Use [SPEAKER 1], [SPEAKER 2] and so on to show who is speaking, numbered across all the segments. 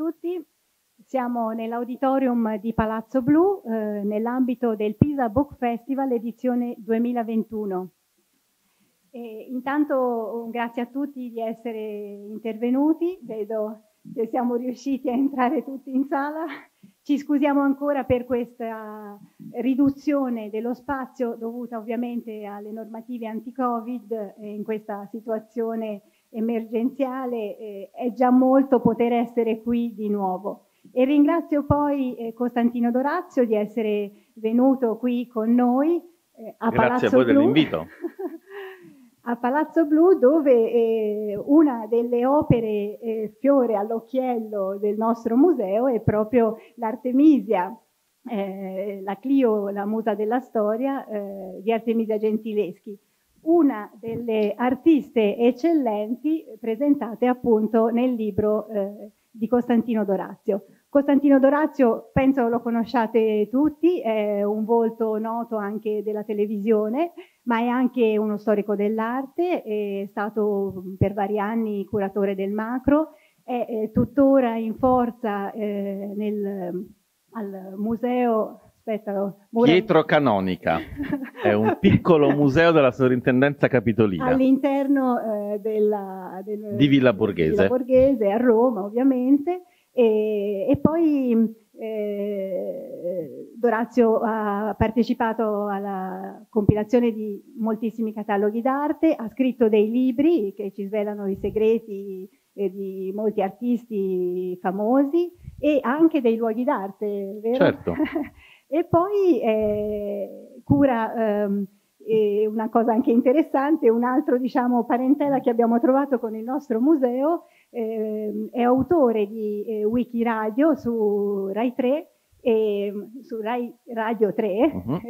[SPEAKER 1] tutti, siamo nell'auditorium di Palazzo Blu eh, nell'ambito del Pisa Book Festival edizione 2021. E intanto grazie a tutti di essere intervenuti, vedo che siamo riusciti a entrare tutti in sala. Ci scusiamo ancora per questa riduzione dello spazio dovuta ovviamente alle normative anti-Covid in questa situazione emergenziale eh, è già molto poter essere qui di nuovo. E ringrazio poi eh, Costantino Dorazio di essere venuto qui con noi eh, a Grazie Palazzo a voi Blu, dell'invito. a Palazzo Blu dove eh, una delle opere eh, fiore all'occhiello del nostro museo è proprio l'Artemisia, eh, la Clio, la musa della storia di Artemisia Gentileschi una delle artiste eccellenti presentate appunto nel libro eh, di Costantino Dorazio. Costantino Dorazio penso lo conosciate tutti, è un volto noto anche della televisione, ma è anche uno storico dell'arte, è stato per vari anni curatore del macro, è, è eh, tuttora in forza eh, nel, al museo aspetta, oh, Murano.
[SPEAKER 2] Pietro Canonica, è un piccolo museo della sovrintendenza capitolina.
[SPEAKER 1] All'interno eh, della, del, di Villa Borghese. Villa Borghese, a Roma ovviamente, e, e poi eh, Dorazio ha partecipato alla compilazione di moltissimi cataloghi d'arte, ha scritto dei libri che ci svelano i segreti eh, di molti artisti famosi e anche dei luoghi d'arte, vero? Certo. E poi eh, cura ehm, una cosa anche interessante, un altro diciamo, parentela che abbiamo trovato con il nostro museo, eh, è autore di eh, Wikiradio su Rai 3, e, ehm, su Rai Radio 3, uh -huh.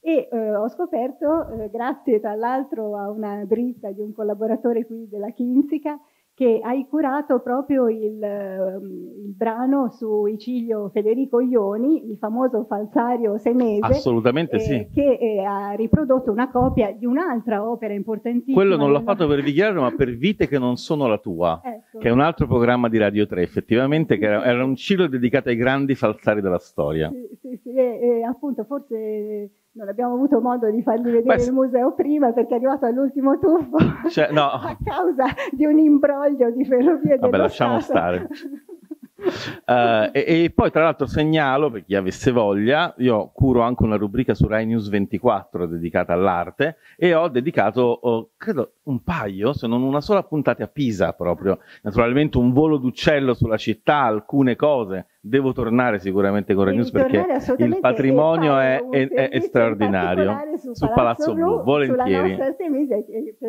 [SPEAKER 1] e eh, ho scoperto, eh, grazie tra l'altro a una dritta di un collaboratore qui della Kinsica, che hai curato proprio il, ehm, il, brano su Icilio Federico Ioni, il famoso falsario senese. Assolutamente eh, sì. Che eh, ha riprodotto una copia di un'altra opera importantissima. Quello non l'ha fatto per
[SPEAKER 2] Vigliano, ma per Vite che non sono la tua, ecco. che è un altro programma di Radio 3, effettivamente, che era, era un ciclo dedicato ai grandi falsari della storia. Sì,
[SPEAKER 1] sì, sì e, e, appunto, forse non abbiamo avuto modo di fargli vedere Beh, il museo prima perché è arrivato all'ultimo tuffo
[SPEAKER 2] cioè, no. a
[SPEAKER 1] causa di un imbroglio di ferrovie Vabbè, lasciamo Stato.
[SPEAKER 2] stare. uh, e, e, poi tra l'altro segnalo per chi avesse voglia, io curo anche una rubrica su Rai News 24 dedicata all'arte e ho dedicato oh, credo un paio, se non una sola puntata a Pisa proprio, naturalmente un volo d'uccello sulla città, alcune cose, devo tornare sicuramente con Renews perché il patrimonio è, è, è, straordinario
[SPEAKER 1] su, Palazzo, Palazzo Blu, volentieri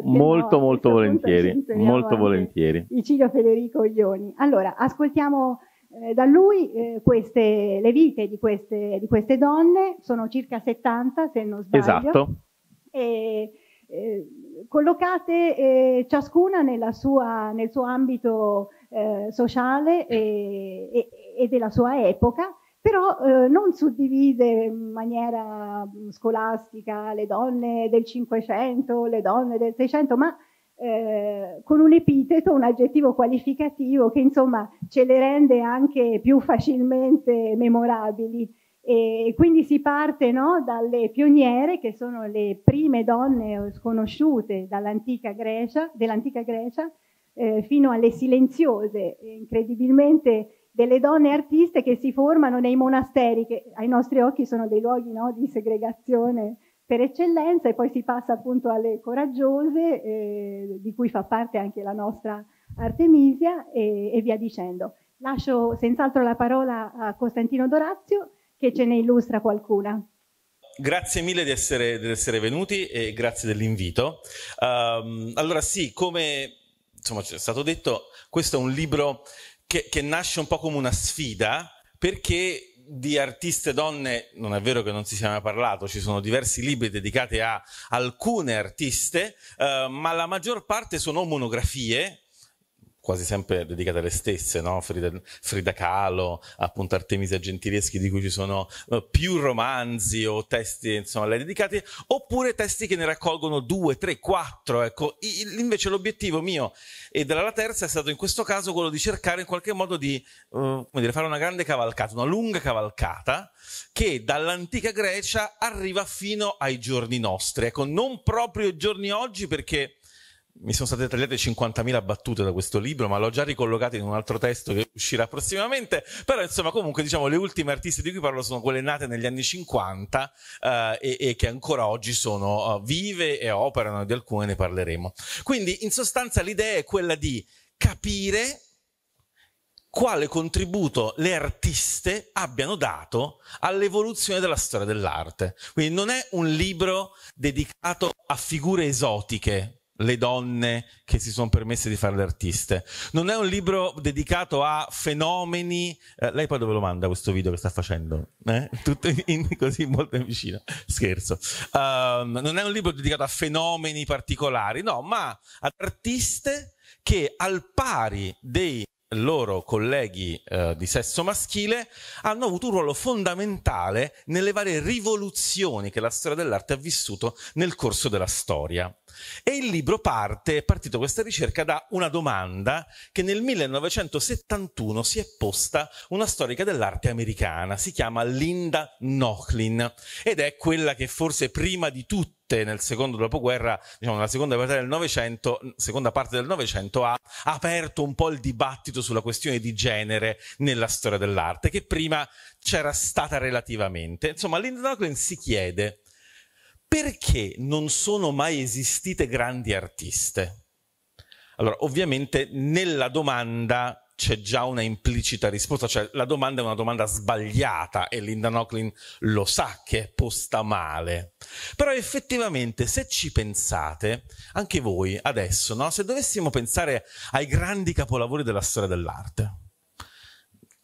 [SPEAKER 1] molto eh, no, molto volentieri molto
[SPEAKER 2] volentieri
[SPEAKER 1] Icilio Federico Ioni allora ascoltiamo eh, da lui eh, queste, le vite di queste, di queste, donne sono circa 70 se non sbaglio esatto e, eh, collocate eh, ciascuna sua, nel suo ambito eh, sociale e, e e della sua epoca, però eh, non suddivise in maniera mm, scolastica le donne del Cinquecento, le donne del Seicento, ma eh, con un epiteto, un aggettivo qualificativo che insomma ce le rende anche più facilmente memorabili. E quindi si parte no, dalle pioniere, che sono le prime donne sconosciute dall'antica Grecia, dell'antica Grecia, eh, fino alle silenziose, incredibilmente delle donne artiste che si formano nei monasteri, che ai nostri occhi sono dei luoghi no, di segregazione per eccellenza, e poi si passa appunto alle coraggiose, eh, di cui fa parte anche la nostra Artemisia, e, e via dicendo. Lascio senz'altro la parola a Costantino Dorazio che ce ne illustra qualcuna.
[SPEAKER 2] Grazie mille di essere, di essere venuti e grazie dell'invito. Um, allora sì, come insomma, è stato detto, questo è un libro che, che nasce un po' come una sfida perché di artiste donne, non è vero che non si sia mai parlato, ci sono diversi libri dedicati a alcune artiste, eh, ma la maggior parte sono monografie quasi sempre dedicate alle stesse, no? Frida, Frida, Kahlo, appunto Artemisia Gentileschi, di cui ci sono eh, più romanzi o testi insomma, a dedicati, oppure testi che ne raccolgono due, tre, quattro. Ecco. invece l'obiettivo mio e della terza è stato in questo caso quello di cercare in qualche modo di uh, dire, fare una grande cavalcata, una lunga cavalcata che dall'antica Grecia arriva fino ai giorni nostri. Ecco, non proprio i giorni oggi perché mi sono state tagliate 50.000 battute da questo libro, ma l'ho già ricollocato in un altro testo che uscirà prossimamente. Però, insomma, comunque, diciamo, le ultime artiste di cui parlo sono quelle nate negli anni 50 eh, e, e, che ancora oggi sono uh, vive e operano, di alcune ne parleremo. Quindi, in sostanza, l'idea è quella di capire quale contributo le artiste abbiano dato all'evoluzione della storia dell'arte. Quindi non è un libro dedicato a figure esotiche, le donne che si sono permesse di fare le artiste. Non è un libro dedicato a fenomeni. Eh, lei poi dove lo manda questo video che sta facendo? Eh? Tutto in, così molto vicino. Scherzo. Um, non è un libro dedicato a fenomeni particolari, no, ma ad artiste che al pari dei loro colleghi eh, di sesso maschile hanno avuto un ruolo fondamentale nelle varie rivoluzioni che la storia dell'arte ha vissuto nel corso della storia. E il libro parte, è partito questa ricerca da una domanda che nel 1971 si è posta una storica dell'arte americana, si chiama Linda Nochlin ed è quella che forse prima di tutto nel secondo dopoguerra, diciamo nella seconda parte del Novecento, seconda parte del Novecento, ha aperto un po' il dibattito sulla questione di genere nella storia dell'arte, che prima c'era stata relativamente. Insomma, Linda Nochlin si chiede perché non sono mai esistite grandi artiste? Allora, ovviamente nella domanda c'è già una implicita risposta, cioè la domanda è una domanda sbagliata e Linda Nocklin lo sa che è posta male. Però effettivamente se ci pensate, anche voi adesso, no? se dovessimo pensare ai grandi capolavori della storia dell'arte,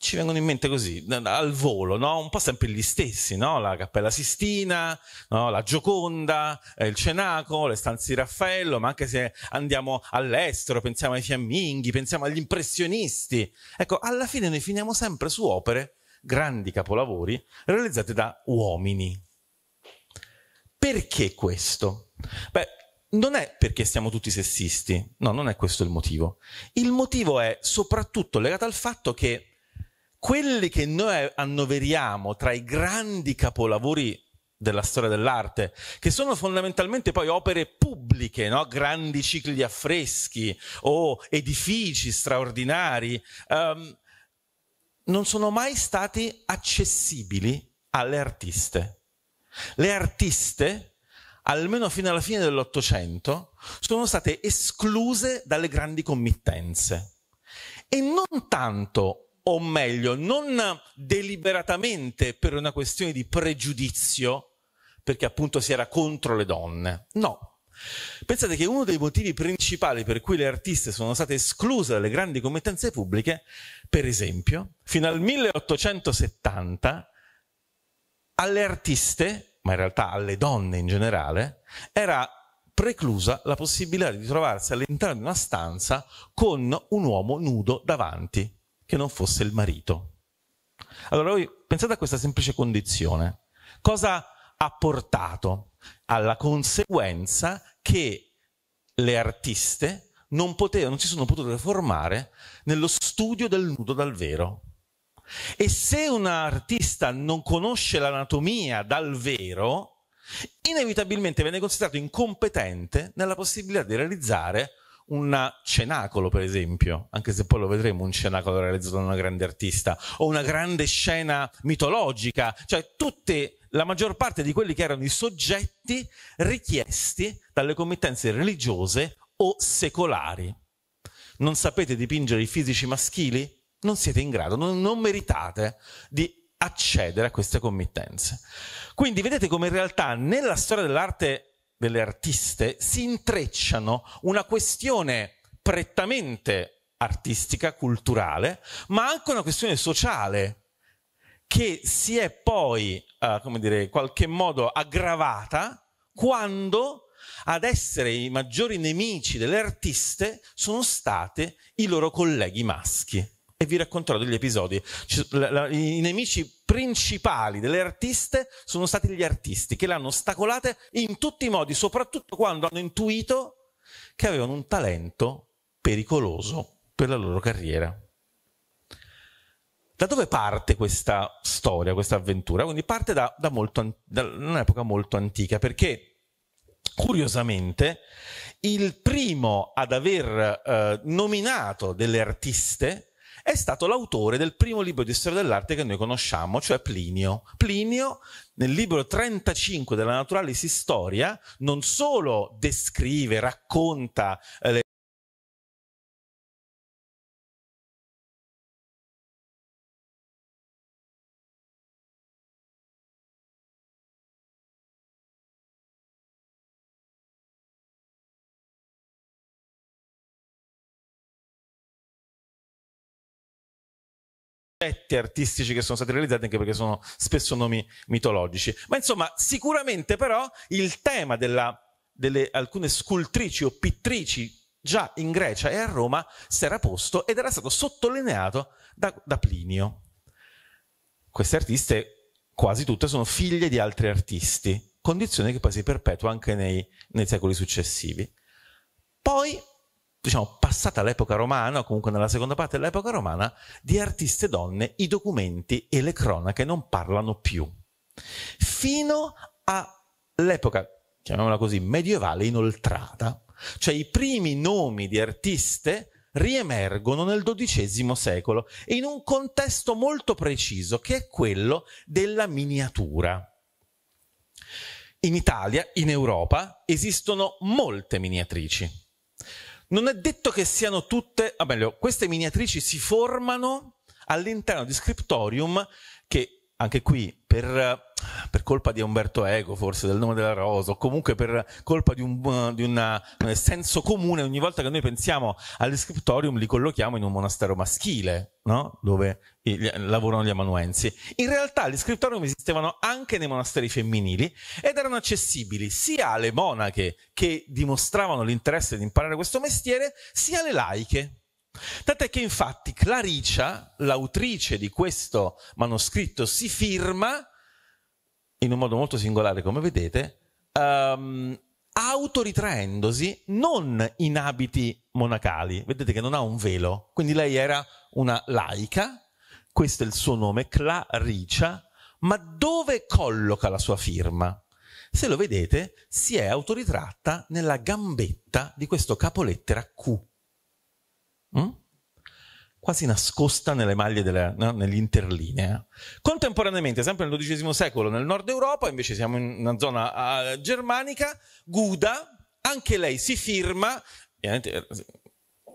[SPEAKER 2] ci vengono in mente così, al volo, no? un po' sempre gli stessi, no? la Cappella Sistina, no? la Gioconda, eh, il Cenaco, le stanze di Raffaello, ma anche se andiamo all'estero, pensiamo ai fiamminghi, pensiamo agli impressionisti. Ecco, alla fine noi finiamo sempre su opere, grandi capolavori, realizzate da uomini. Perché questo? Beh, non è perché siamo tutti sessisti, no, non è questo il motivo. Il motivo è soprattutto legato al fatto che quelli che noi annoveriamo tra i grandi capolavori della storia dell'arte, che sono fondamentalmente poi opere pubbliche, no? grandi cicli di affreschi o edifici straordinari, um, non sono mai stati accessibili alle artiste. Le artiste, almeno fino alla fine dell'Ottocento, sono state escluse dalle grandi committenze. E non tanto o meglio, non deliberatamente per una questione di pregiudizio, perché appunto si era contro le donne. No. Pensate che uno dei motivi principali per cui le artiste sono state escluse dalle grandi committenze pubbliche, per esempio, fino al 1870 alle artiste, ma in realtà alle donne in generale, era preclusa la possibilità di trovarsi all'interno di una stanza con un uomo nudo davanti che non fosse il marito. Allora voi pensate a questa semplice condizione. Cosa ha portato alla conseguenza che le artiste non, potevano, non si sono potute formare nello studio del nudo dal vero. E se un artista non conosce l'anatomia dal vero, inevitabilmente viene considerato incompetente nella possibilità di realizzare un cenacolo, per esempio, anche se poi lo vedremo, un cenacolo realizzato da una grande artista, o una grande scena mitologica, cioè tutte, la maggior parte di quelli che erano i soggetti richiesti dalle committenze religiose o secolari. Non sapete dipingere i fisici maschili? Non siete in grado, non, non meritate di accedere a queste committenze. Quindi vedete come in realtà nella storia dell'arte delle artiste si intrecciano una questione prettamente artistica, culturale, ma anche una questione sociale che si è poi, eh, come dire, in qualche modo aggravata quando ad essere i maggiori nemici delle artiste sono state i loro colleghi maschi e vi racconterò degli episodi. I nemici principali delle artiste sono stati gli artisti che l'hanno ostacolate in tutti i modi, soprattutto quando hanno intuito che avevano un talento pericoloso per la loro carriera. Da dove parte questa storia, questa avventura? Quindi parte da, da, molto, da un'epoca molto antica, perché curiosamente il primo ad aver eh, nominato delle artiste è stato l'autore del primo libro di storia dell'arte che noi conosciamo, cioè Plinio. Plinio nel libro 35 della Naturalis Historia non solo descrive, racconta eh, le progetti artistici che sono stati realizzati, anche perché sono spesso nomi mitologici. Ma insomma, sicuramente però il tema della, delle alcune scultrici o pittrici già in Grecia e a Roma si era posto ed era stato sottolineato da, da Plinio. Queste artiste quasi tutte sono figlie di altri artisti, condizione che poi si perpetua anche nei, nei secoli successivi. Poi diciamo, passata l'epoca romana, o comunque nella seconda parte dell'epoca romana, di artiste donne i documenti e le cronache non parlano più. Fino all'epoca, chiamiamola così, medievale inoltrata, cioè i primi nomi di artiste riemergono nel XII secolo in un contesto molto preciso che è quello della miniatura. In Italia, in Europa, esistono molte miniatrici. Non è detto che siano tutte, o ah, meglio, queste miniatrici si formano all'interno di Scriptorium che anche qui per, per, colpa di Umberto Eco, forse del nome della rosa, o comunque per colpa di un, di una, un senso comune, ogni volta che noi pensiamo agli scriptorium li collochiamo in un monastero maschile, no? dove lavorano gli amanuensi. In realtà gli scriptorium esistevano anche nei monasteri femminili ed erano accessibili sia alle monache che dimostravano l'interesse di imparare questo mestiere, sia alle laiche Tant'è che infatti Claricia, l'autrice di questo manoscritto, si firma, in un modo molto singolare come vedete, um, autoritraendosi non in abiti monacali, vedete che non ha un velo, quindi lei era una laica, questo è il suo nome, Claricia, ma dove colloca la sua firma? Se lo vedete, si è autoritratta nella gambetta di questo capolettera Q. Mm? quasi nascosta nelle maglie, della, no? nell'interlinea. Eh. Contemporaneamente, sempre nel XII secolo, nel nord Europa, invece siamo in una zona uh, germanica, Guda, anche lei si firma, eh,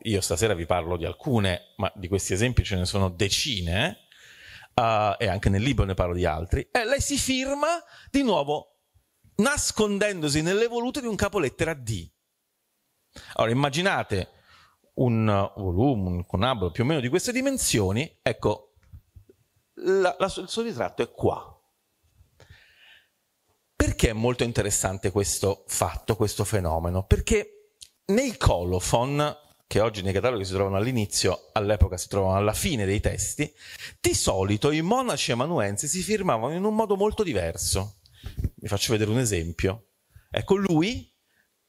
[SPEAKER 2] io stasera vi parlo di alcune, ma di questi esempi ce ne sono decine, uh, e anche nel libro ne parlo di altri, e lei si firma di nuovo nascondendosi nelle volute di un capolettera D. Allora immaginate un volume, un conabolo più o meno di queste dimensioni, ecco, la, la, il suo ritratto è qua. Perché è molto interessante questo fatto, questo fenomeno? Perché nei colophon, che oggi nei cataloghi si trovano all'inizio, all'epoca si trovano alla fine dei testi, di solito i monaci emanuensi si firmavano in un modo molto diverso. Vi faccio vedere un esempio. Ecco, lui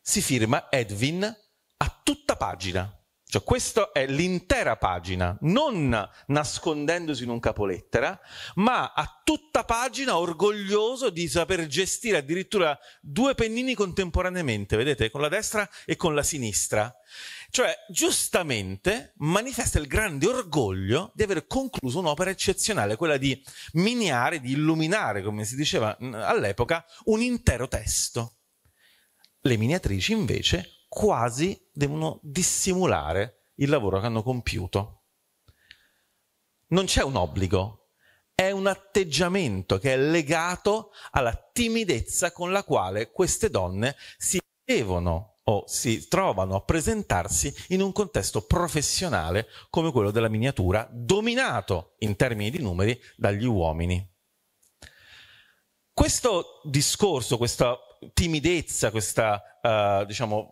[SPEAKER 2] si firma Edwin a tutta pagina. Cioè, questa è l'intera pagina, non nascondendosi in un capolettera, ma a tutta pagina orgoglioso di saper gestire addirittura due pennini contemporaneamente, vedete, con la destra e con la sinistra. Cioè, giustamente manifesta il grande orgoglio di aver concluso un'opera eccezionale, quella di miniare, di illuminare, come si diceva all'epoca, un intero testo. Le miniatrici invece quasi devono dissimulare il lavoro che hanno compiuto. Non c'è un obbligo, è un atteggiamento che è legato alla timidezza con la quale queste donne si devono o si trovano a presentarsi in un contesto professionale come quello della miniatura, dominato in termini di numeri dagli uomini. Questo discorso, questa timidezza, questa eh, diciamo,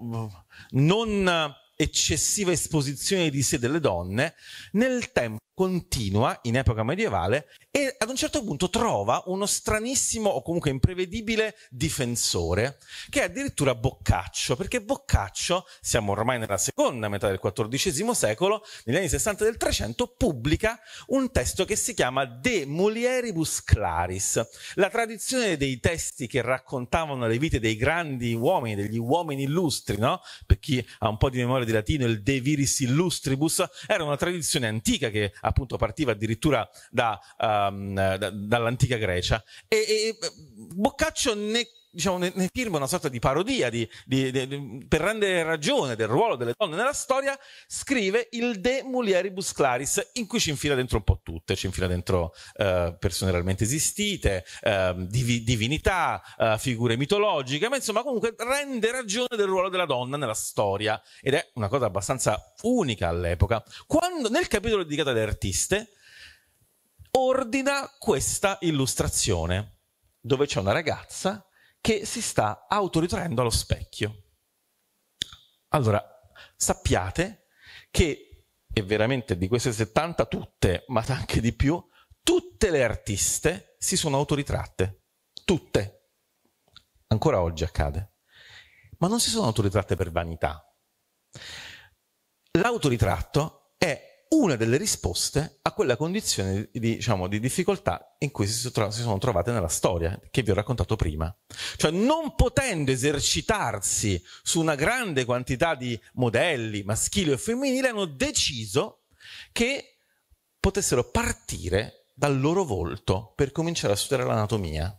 [SPEAKER 2] non eccessiva esposizione di sé delle donne, nel tempo continua in epoca medievale e ad un certo punto trova uno stranissimo o comunque imprevedibile difensore che è addirittura Boccaccio, perché Boccaccio, siamo ormai nella seconda metà del XIV secolo, negli anni 60 del 300, pubblica un testo che si chiama De Mulieribus Claris. La tradizione dei testi che raccontavano le vite dei grandi uomini, degli uomini illustri, no? Per chi ha un po' di memoria di latino, il De Viris Illustribus era una tradizione antica che ha appunto partiva addirittura da, um, da, dall'antica Grecia. E, e Boccaccio ne diciamo, nel, nel film una sorta di parodia di, di, di, per rendere ragione del ruolo delle donne nella storia, scrive il De Mulieribus Claris, in cui ci infila dentro un po' tutte, ci infila dentro eh, persone realmente esistite, eh, div- divinità, eh, figure mitologiche, ma insomma comunque rende ragione del ruolo della donna nella storia ed è una cosa abbastanza unica all'epoca. Quando, nel capitolo dedicato alle artiste, ordina questa illustrazione dove c'è una ragazza che si sta autoritraendo allo specchio. Allora, sappiate che, e veramente di queste 70 tutte, ma anche di più, tutte le artiste si sono autoritratte. Tutte. Ancora oggi accade. Ma non si sono autoritratte per vanità. L'autoritratto è una delle risposte a quella condizione di, diciamo, di difficoltà in cui si sono trovate nella storia che vi ho raccontato prima. Cioè non potendo esercitarsi su una grande quantità di modelli maschili o femminili, hanno deciso che potessero partire dal loro volto per cominciare a studiare l'anatomia.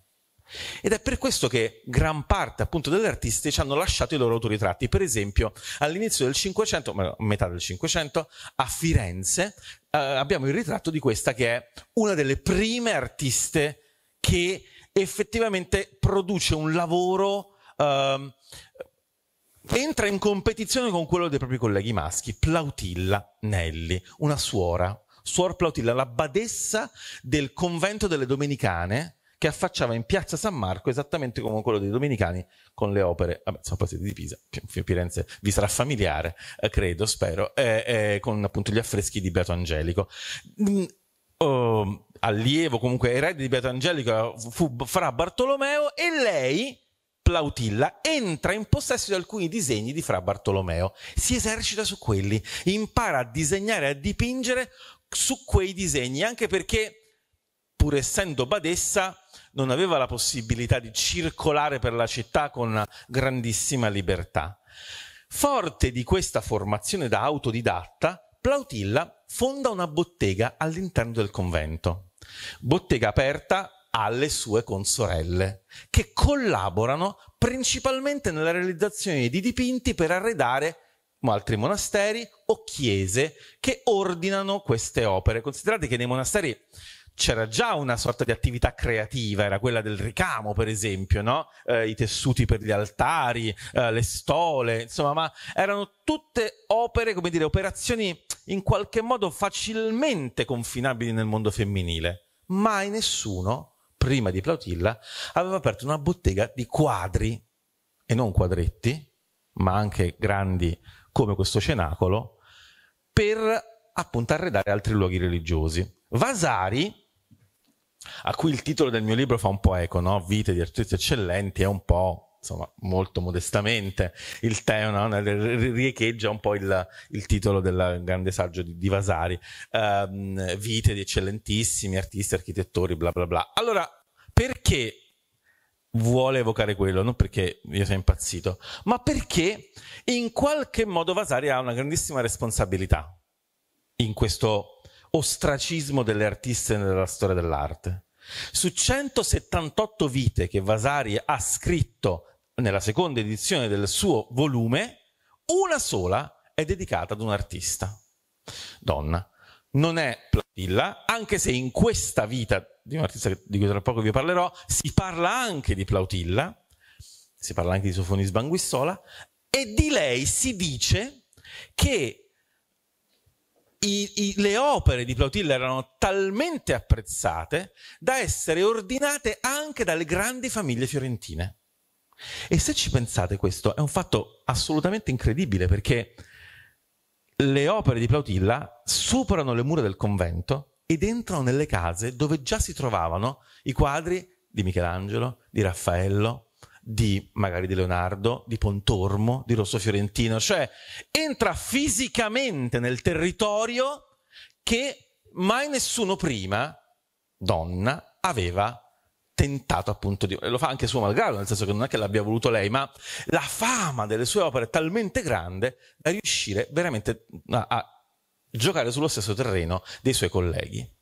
[SPEAKER 2] Ed è per questo che gran parte appunto degli artisti ci hanno lasciato i loro autoritratti. Per esempio, all'inizio del 500, metà del 500, a Firenze eh, abbiamo il ritratto di questa che è una delle prime artiste che effettivamente produce un lavoro eh, entra in competizione con quello dei propri colleghi maschi, Plautilla Nelli, una suora, suor Plautilla, la badessa del convento delle Domenicane, che affacciava in piazza San Marco esattamente come quello dei domenicani con le opere, vabbè, insomma, siete di Pisa, Firenze vi sarà familiare, eh, credo, spero, eh, eh, con appunto gli affreschi di Beato Angelico. Mm, oh, allievo comunque erede di Beato Angelico fu Fra Bartolomeo e lei Plautilla entra in possesso di alcuni disegni di Fra Bartolomeo, si esercita su quelli, impara a disegnare, e a dipingere su quei disegni, anche perché pur essendo badessa, non aveva la possibilità di circolare per la città con grandissima libertà. Forte di questa formazione da autodidatta, Plautilla fonda una bottega all'interno del convento. Bottega aperta alle sue consorelle, che collaborano principalmente nella realizzazione di dipinti per arredare altri monasteri o chiese che ordinano queste opere. Considerate che nei monasteri c'era già una sorta di attività creativa, era quella del ricamo, per esempio, no? eh, i tessuti per gli altari, eh, le stole, insomma, ma erano tutte opere, come dire, operazioni in qualche modo facilmente confinabili nel mondo femminile. Mai nessuno, prima di Plautilla, aveva aperto una bottega di quadri, e non quadretti, ma anche grandi come questo cenacolo, per appunto arredare altri luoghi religiosi. Vasari a cui il titolo del mio libro fa un po' eco, no? Vite di artisti eccellenti è un po' insomma, molto modestamente, il tema no? riecheggia un po' il, il, titolo del grande saggio di, di Vasari, um, vite di eccellentissimi artisti, architettori, bla bla bla. Allora, perché vuole evocare quello? Non perché io sia impazzito, ma perché in qualche modo Vasari ha una grandissima responsabilità in questo ostracismo delle artiste nella storia dell'arte. Su 178 vite che Vasari ha scritto nella seconda edizione del suo volume, una sola è dedicata ad un artista. Donna. Non è Plautilla, anche se in questa vita di un artista di cui tra poco vi parlerò, si parla anche di Plautilla, si parla anche di Sofonis Banguissola, e di lei si dice che i, i, le opere di Plautilla erano talmente apprezzate da essere ordinate anche dalle grandi famiglie fiorentine. E se ci pensate questo è un fatto assolutamente incredibile perché le opere di Plautilla superano le mura del convento ed entrano nelle case dove già si trovavano i quadri di Michelangelo, di Raffaello, di magari di Leonardo, di Pontormo, di Rosso Fiorentino, cioè entra fisicamente nel territorio che mai nessuno prima, donna, aveva tentato appunto di... lo fa anche suo malgrado, nel senso che non è che l'abbia voluto lei, ma la fama delle sue opere è talmente grande da riuscire veramente a, a giocare sullo stesso terreno dei suoi colleghi.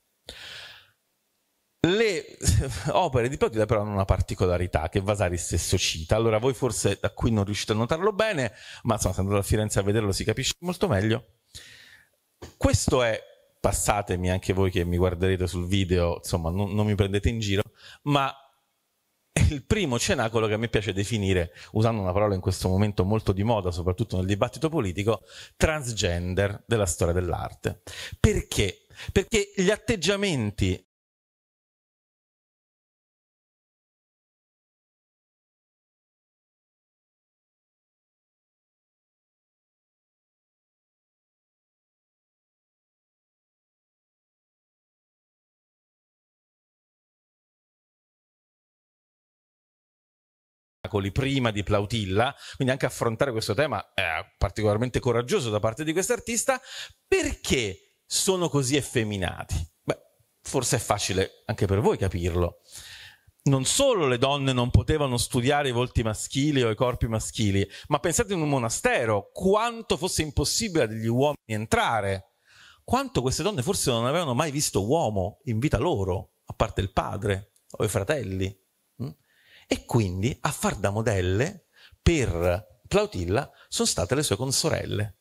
[SPEAKER 2] Le opere di Piotti però hanno una particolarità che Vasari stesso cita. Allora voi forse da qui non riuscite a notarlo bene, ma insomma, se andate a Firenze a vederlo si capisce molto meglio. Questo è, passatemi anche voi che mi guarderete sul video, insomma non, non mi prendete in giro, ma è il primo cenacolo che a me piace definire, usando una parola in questo momento molto di moda, soprattutto nel dibattito politico, transgender della storia dell'arte. Perché? Perché gli atteggiamenti Miracoli prima di Plautilla, quindi anche affrontare questo tema è particolarmente coraggioso da parte di quest'artista, perché sono così effeminati? Beh, forse è facile anche per voi capirlo. Non solo le donne non potevano studiare i volti maschili o i corpi maschili, ma pensate in un monastero, quanto fosse impossibile agli uomini entrare quanto queste donne forse non avevano mai visto uomo in vita loro, a parte il padre o i fratelli. E quindi a far da modelle per Plautilla sono state le sue consorelle.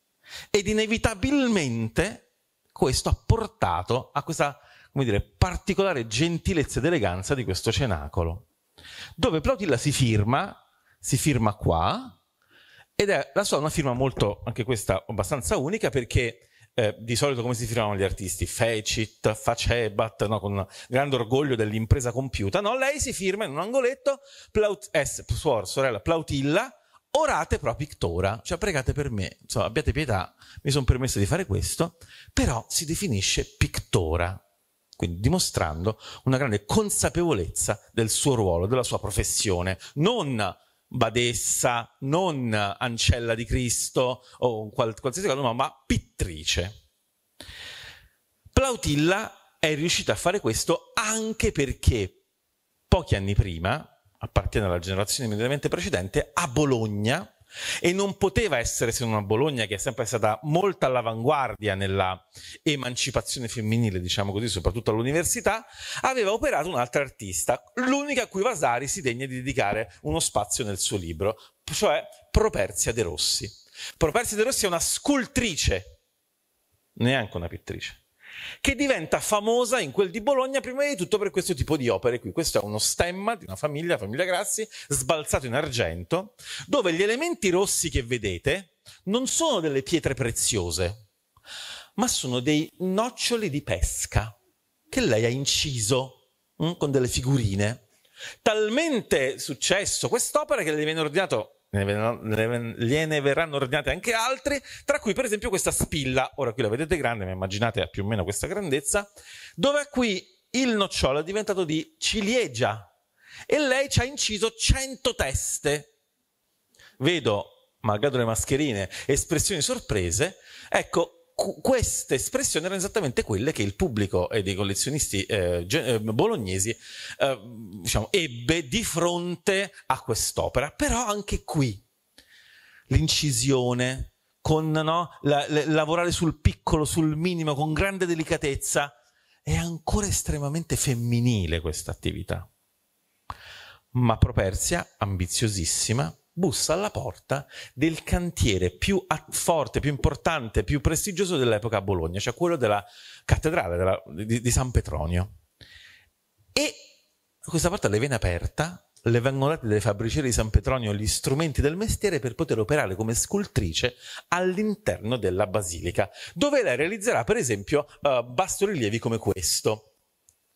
[SPEAKER 2] Ed inevitabilmente questo ha portato a questa, come dire, particolare gentilezza ed eleganza di questo cenacolo, dove Plautilla si firma, si firma qua, ed è la sua una firma molto, anche questa abbastanza unica, perché eh, di solito come si firmano gli artisti? Fecit, facebat, no? con grande orgoglio dell'impresa compiuta. No, lei si firma in un angoletto, plaut, es, eh, suor, sorella Plautilla, orate pro pictora, cioè pregate per me, insomma, abbiate pietà, mi sono permesso di fare questo, però si definisce pictora, quindi dimostrando una grande consapevolezza del suo ruolo, della sua professione, non badessa, non ancella di Cristo o qualsiasi cosa, ma pittrice. Plautilla è riuscita a fare questo anche perché pochi anni prima, appartiene alla generazione immediatamente precedente, a Bologna e non poteva essere se non a Bologna, che è sempre stata molto all'avanguardia nella emancipazione femminile, diciamo così, soprattutto all'università, aveva operato un'altra artista, l'unica a cui Vasari si degna di dedicare uno spazio nel suo libro, cioè Properzia De Rossi. Properzia De Rossi è una scultrice, neanche una pittrice che diventa famosa in quel di Bologna prima di tutto per questo tipo di opere qui. Questo è uno stemma di una famiglia, la famiglia Grassi, sbalzato in argento, dove gli elementi rossi che vedete non sono delle pietre preziose, ma sono dei noccioli di pesca che lei ha inciso mh, mm, con delle figurine. Talmente successo quest'opera che le viene ordinato gliene verranno ordinate anche altre, tra cui per esempio questa spilla, ora qui la vedete grande, ma immaginate a più o meno questa grandezza, dove qui il nocciolo è diventato di ciliegia e lei ci ha inciso 100 teste. Vedo, malgrado le mascherine, espressioni sorprese, ecco, queste espressioni erano esattamente quelle che il pubblico e eh, dei collezionisti eh, eh, bolognesi eh, diciamo, ebbe di fronte a quest'opera. Però anche qui l'incisione, con no, la, la, lavorare sul piccolo, sul minimo, con grande delicatezza, è ancora estremamente femminile questa attività. Ma Properzia, ambiziosissima, bussa alla porta del cantiere più forte, più importante, più prestigioso dell'epoca a Bologna, cioè quello della cattedrale della, di, di, San Petronio. E questa porta le viene aperta, le vengono date dai fabbricieri di San Petronio gli strumenti del mestiere per poter operare come scultrice all'interno della basilica, dove lei realizzerà per esempio uh, bassorilievi come questo,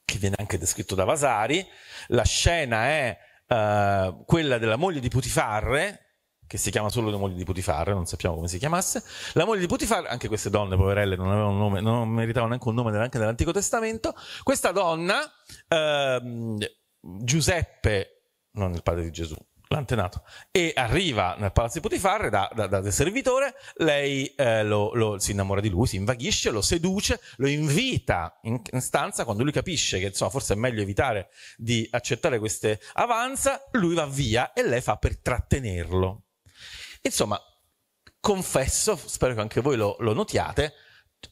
[SPEAKER 2] che viene anche descritto da Vasari. La scena è eh, quella della moglie di Putifarre, che si chiama solo la moglie di Putifarre, non sappiamo come si chiamasse. La moglie di Putifarre, anche queste donne poverelle non avevano un nome, non meritavano neanche un nome neanche dell'Antico Testamento. Questa donna, eh, Giuseppe, non il padre di Gesù, l'antenato, e arriva nel palazzo di Potifarre da, da, da servitore, lei eh, lo, lo, si innamora di lui, si invaghisce, lo seduce, lo invita in, in stanza, quando lui capisce che insomma, forse è meglio evitare di accettare queste avanza, lui va via e lei fa per trattenerlo. Insomma, confesso, spero che anche voi lo, lo notiate,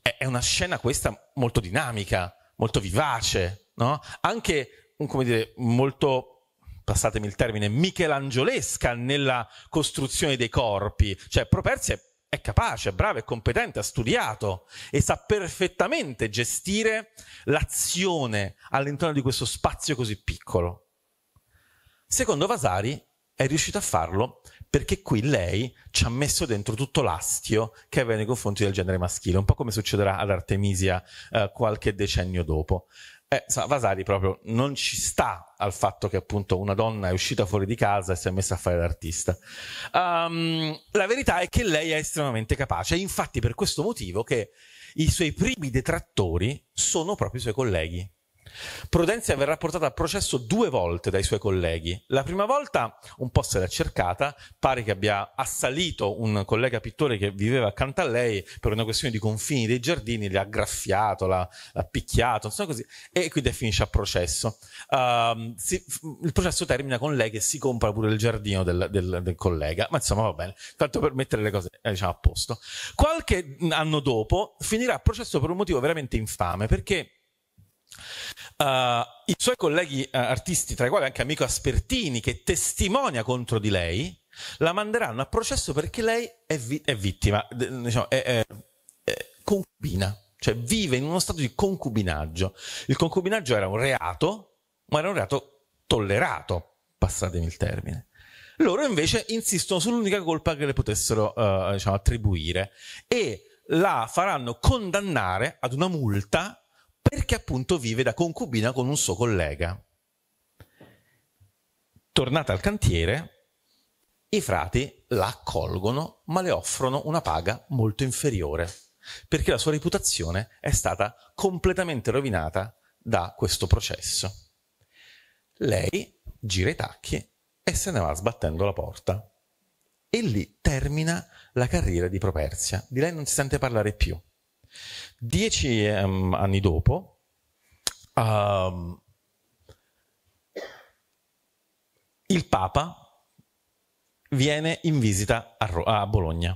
[SPEAKER 2] è, è una scena questa molto dinamica, molto vivace, no? anche, come dire, molto passatemi il termine, michelangiolesca nella costruzione dei corpi. Cioè, Properzi è, è capace, è bravo, è competente, ha studiato e sa perfettamente gestire l'azione all'interno di questo spazio così piccolo. Secondo Vasari è riuscito a farlo perché qui lei ci ha messo dentro tutto l'astio che aveva nei confronti del genere maschile, un po' come succederà ad Artemisia eh, qualche decennio dopo. Eh, Vasari proprio non ci sta al fatto che appunto una donna è uscita fuori di casa e si è messa a fare l'artista. Um, la verità è che lei è estremamente capace, infatti per questo motivo che i suoi primi detrattori sono proprio i suoi colleghi. Prudenzia verrà portata a processo due volte dai suoi colleghi. La prima volta un po' se l'ha cercata, pare che abbia assalito un collega pittore che viveva accanto a lei per una questione di confini dei giardini, l'ha graffiato, l'ha, l'ha picchiato, insomma così, e quindi finisce a processo. Uh, si, il processo termina con lei che si compra pure il giardino del, del, del collega, ma insomma va bene, tanto per mettere le cose eh, diciamo, a posto. Qualche anno dopo finirà a processo per un motivo veramente infame, perché Uh, I suoi colleghi uh, artisti, tra i quali anche amico Aspertini, che testimonia contro di lei, la manderanno a processo perché lei è, vi- è vittima, d- diciamo, è, è, è concubina, cioè vive in uno stato di concubinaggio. Il concubinaggio era un reato, ma era un reato tollerato, passatemi il termine. Loro invece insistono sull'unica colpa che le potessero uh, diciamo, attribuire e la faranno condannare ad una multa perché appunto vive da concubina con un suo collega. Tornata al cantiere, i frati la accolgono ma le offrono una paga molto inferiore, perché la sua reputazione è stata completamente rovinata da questo processo.
[SPEAKER 1] Lei
[SPEAKER 2] gira i tacchi e se ne va sbattendo la porta. E lì termina la carriera di Properzia. Di lei non si sente parlare più. Dieci um, anni dopo, um, il Papa viene in visita a, Ro- a Bologna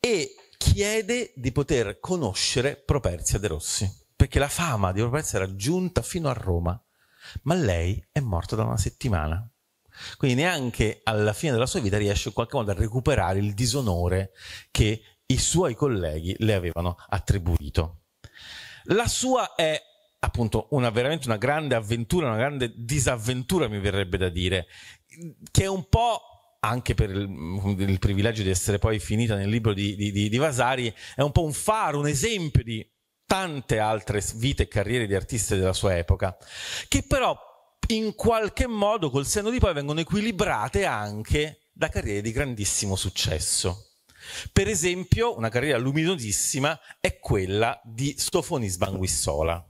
[SPEAKER 2] e chiede di poter conoscere Properzia De Rossi, perché la fama di Properzia era giunta fino a Roma, ma lei è morta da una settimana. Quindi neanche alla fine della sua vita riesce in qualche modo a recuperare il disonore che i suoi colleghi le avevano attribuito. La sua è appunto una, veramente una grande avventura, una grande disavventura mi verrebbe da dire, che è un po' anche per il, il privilegio di essere poi finita nel libro di, di, di Vasari, è un po' un faro, un esempio di tante altre vite e carriere di artiste della sua epoca, che però in qualche modo col senno di poi vengono equilibrate anche da carriere di grandissimo successo. Per esempio, una carriera luminosissima è quella di Stofonis Banguissola.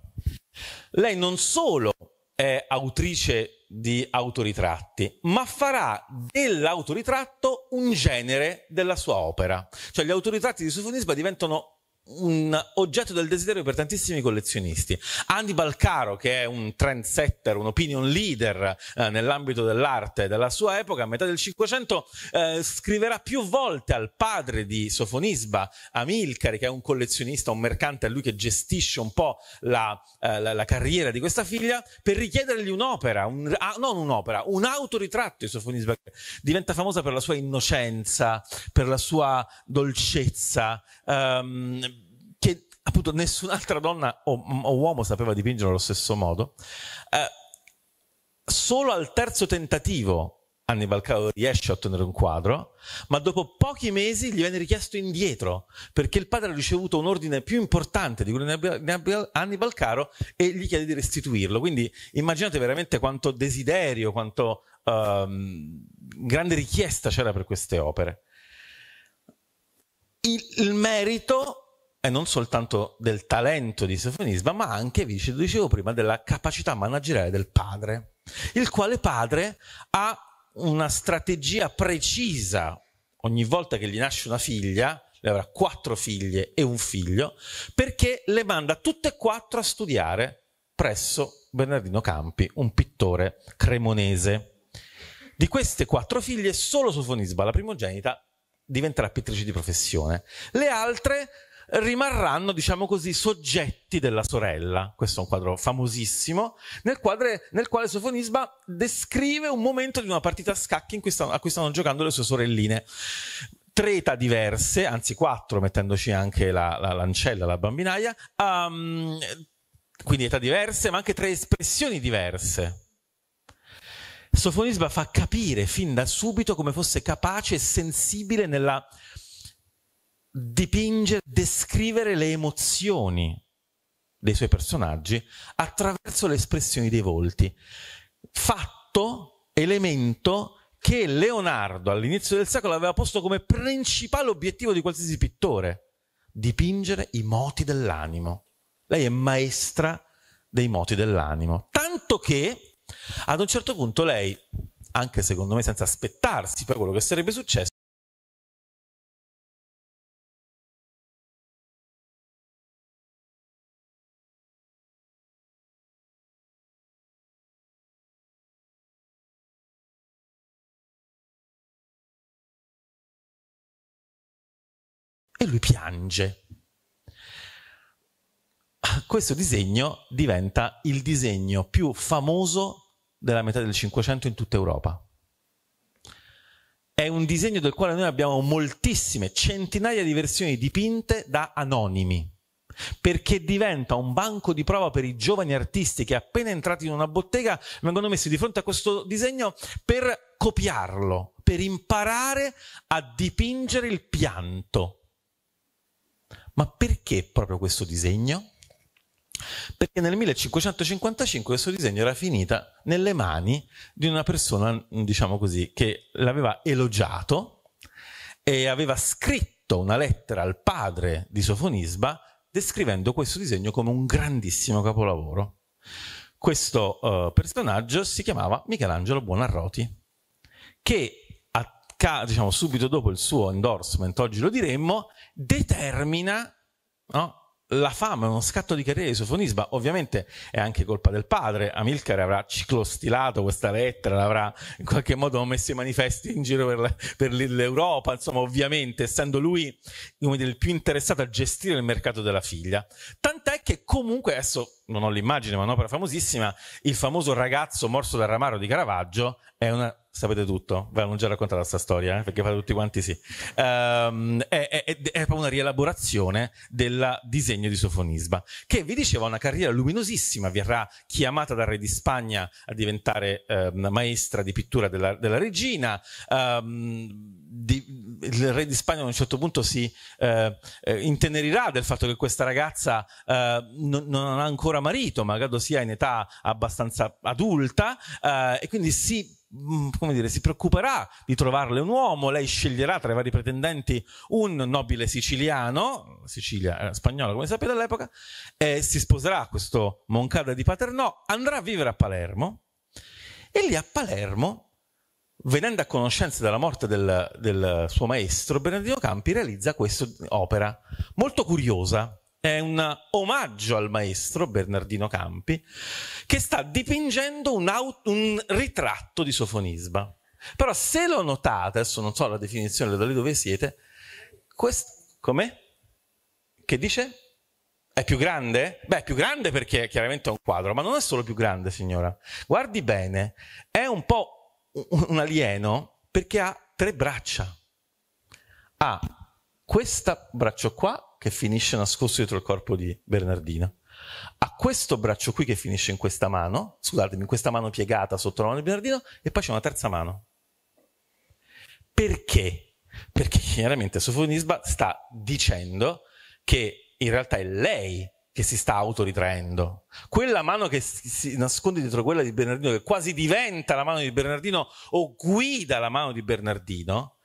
[SPEAKER 2] Lei non solo è autrice di autoritratti, ma farà dell'autoritratto un genere della sua opera. Cioè gli autoritratti di Stofonisba diventano un oggetto del desiderio per tantissimi collezionisti. Andy Balcaro, che è un trendsetter, un opinion leader eh, nell'ambito dell'arte della sua epoca, a metà del Cinquecento, eh, scriverà più volte al padre di Sofonisba, Amilcare, che è un collezionista, un mercante, è lui che gestisce un po' la, eh, la, la carriera di questa figlia, per richiedergli un'opera, un, ah, non un'opera, un autoritratto di Sofonisba. Diventa famosa per la sua innocenza, per la sua dolcezza. Um, appunto nessun'altra donna o, mm, o, uomo sapeva dipingere allo stesso modo. Eh, solo al terzo tentativo Annibal Cao riesce a ottenere un quadro, ma dopo pochi mesi gli viene richiesto indietro perché il padre ha ricevuto un ordine più importante di quello di Annibal Caro e gli chiede di restituirlo. Quindi immaginate veramente quanto desiderio, quanto um, grande richiesta c'era per queste opere. il, il merito e non soltanto del talento di Sofonisba, ma anche, vi dicevo prima, della capacità manageriale del padre, il quale padre ha una strategia precisa ogni volta che gli nasce una figlia, le avrà quattro figlie e un figlio, perché le manda tutte e quattro a studiare presso Bernardino Campi, un pittore cremonese. Di queste quattro figlie, solo Sofonisba, la primogenita, diventerà pittrice di professione. Le altre rimarranno, diciamo così, soggetti della sorella. Questo è un quadro famosissimo, nel, quadre, nel quale Sofonisba descrive un momento di una partita a scacchi a cui stanno giocando le sue sorelline Tre età diverse, anzi quattro, mettendoci anche la, la lancella, la bambinaia, um, quindi età diverse, ma anche tre espressioni diverse. Sofonisba fa capire fin da subito come fosse capace e sensibile nella dipingere, descrivere le emozioni dei suoi personaggi attraverso le espressioni dei volti. Fatto, elemento che Leonardo all'inizio del secolo aveva posto come principale obiettivo di qualsiasi pittore, dipingere i moti dell'animo. Lei è maestra dei moti dell'animo, tanto che ad un certo punto lei, anche secondo me senza aspettarsi per quello che sarebbe successo, piange. Questo disegno diventa il disegno più famoso della metà del Cinquecento in tutta Europa. È un disegno del quale noi abbiamo moltissime, centinaia di versioni dipinte da anonimi perché diventa un banco di prova per i giovani artisti che appena entrati in una bottega vengono messi di fronte a questo disegno per copiarlo, per imparare a dipingere il pianto. Ma perché proprio questo disegno? Perché nel 1555 questo disegno era finita nelle mani di una persona, diciamo così, che l'aveva elogiato e aveva scritto una lettera al padre di Sofonisba descrivendo questo disegno come un grandissimo capolavoro. Questo uh, personaggio si chiamava Michelangelo Buonarroti, che diciamo, subito dopo il suo endorsement, oggi lo diremmo, determina no, la fama, uno scatto di carriera di Sofonisba, ovviamente è anche colpa del padre. Amilcare avrà ciclostilato questa lettera, l'avrà in qualche modo messo i manifesti in giro per, la, per l'Europa. Insomma, ovviamente, essendo lui il più interessato a gestire il mercato della figlia. Tant'è che comunque adesso non ho l'immagine, ma un'opera famosissima. Il famoso ragazzo morso dal ramaro di Caravaggio è una sapete tutto, ve l'hanno già raccontata questa storia, eh, perché fate tutti quanti sì. Um, è, è, è, è proprio una rielaborazione del disegno di Sofonisba, che vi diceva una carriera luminosissima, verrà chiamata dal re di Spagna a diventare eh, maestra di pittura della, della regina. Um, di, il re di Spagna a un certo punto si eh, eh, intenerirà del fatto che questa ragazza eh, non, non, ha ancora marito, magari sia in età abbastanza adulta, eh, e quindi si Mm, come dire, si preoccuperà di trovarle un uomo, lei sceglierà tra i vari pretendenti un nobile siciliano, Sicilia era eh, spagnola come sapete all'epoca, e si sposerà a questo Moncada di Paternò, andrà a vivere a Palermo e lì a Palermo, venendo a conoscenza della morte del, del suo maestro, Bernardino Campi realizza questa opera molto curiosa, è un omaggio al maestro Bernardino Campi che sta dipingendo un, aut- un ritratto di Sofonisba. Però se lo notate, adesso non so la definizione da lì dove siete, questo com'è? Che dice? È più grande? Beh, è più grande perché chiaramente è un quadro, ma non è solo più grande, signora. Guardi bene, è un po' un alieno perché ha tre braccia. Ha questo braccio qua che finisce nascosto dietro il corpo di Bernardina, a questo braccio qui che finisce in questa mano, scusatemi, in questa mano piegata sotto la mano di Bernardino, e poi c'è una terza mano. Perché? Perché chiaramente Sofonisba sta dicendo che in realtà è lei che si sta autoritraendo. Quella mano che si nasconde dietro quella di Bernardino, che quasi diventa la mano di Bernardino o guida la mano di Bernardino,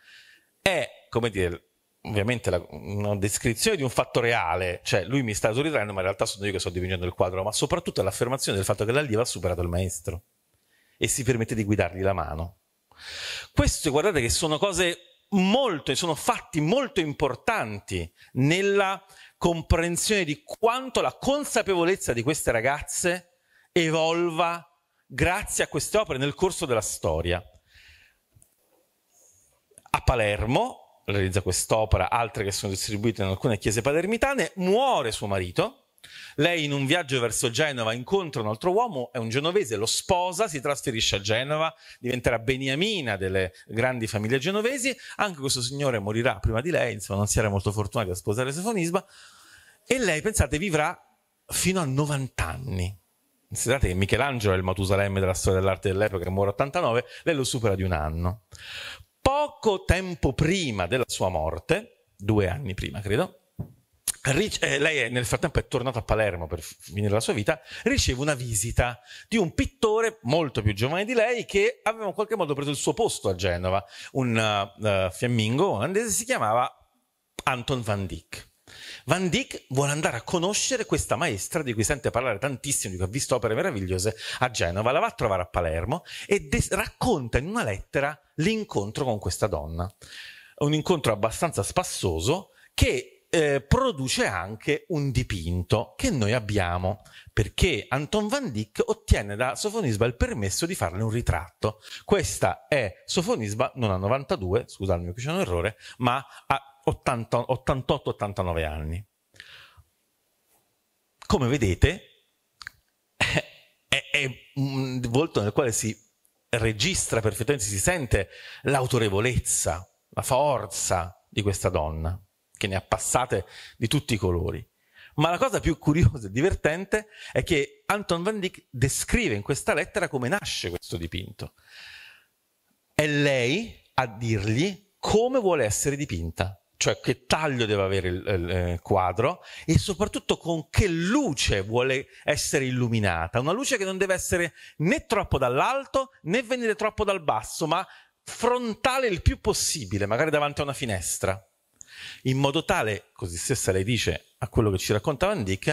[SPEAKER 2] è, come dire, ovviamente la, una descrizione di un fatto reale, cioè lui mi sta sorridendo, ma in realtà sono io che sto dipingendo il quadro, ma soprattutto è l'affermazione del fatto che l'allievo ha superato il maestro e si permette di guidargli la mano. Queste, guardate, che sono cose molto, sono fatti molto importanti nella comprensione di quanto la consapevolezza di queste ragazze evolva grazie a queste opere nel corso della storia. A Palermo, realizza quest'opera, altre che sono distribuite in alcune chiese palermitane, muore suo marito, lei in un viaggio verso Genova incontra un altro uomo, è un genovese, lo sposa, si trasferisce a Genova, diventerà beniamina delle grandi famiglie genovesi, anche questo signore morirà prima di lei, insomma non si era molto fortunati a sposare Sefonisba, e lei, pensate, vivrà fino a 90 anni. Considerate che Michelangelo è il Matusalemme della storia dell'arte dell'epoca, muore a 89, lei lo supera di un anno poco tempo prima della sua morte, due anni prima credo, eh, lei nel frattempo è tornata a Palermo per finire la sua vita, riceve una visita di un pittore molto più giovane di lei che aveva in qualche modo preso il suo posto a Genova, un uh, fiammingo olandese, si chiamava Anton van Dyck. Van Dyck vuole andare a conoscere questa maestra di cui sente parlare tantissimo, di cui ha visto opere meravigliose a Genova, la va a trovare a Palermo e des- racconta in una lettera l'incontro con questa donna. Un incontro abbastanza spassoso che eh, produce anche un dipinto che noi abbiamo perché Anton van Dyck ottiene da Sofonisba il permesso di farle un ritratto. Questa è Sofonisba non a 92, scusatemi qui c'è un errore, ma a 88-89 anni. Come vedete, è, è un volto nel quale si registra perfettamente, si sente l'autorevolezza, la forza di questa donna, che ne ha passate di tutti i colori. Ma la cosa più curiosa e divertente è che Anton van Dyck descrive in questa lettera come nasce questo dipinto. È lei a dirgli come vuole essere dipinta cioè che taglio deve avere il, il, eh, quadro e soprattutto con che luce vuole essere illuminata. Una luce che non deve essere né troppo dall'alto né venire troppo dal basso, ma frontale il più possibile, magari davanti a una finestra, in modo tale, così stessa lei dice a quello che ci racconta Van Dyck,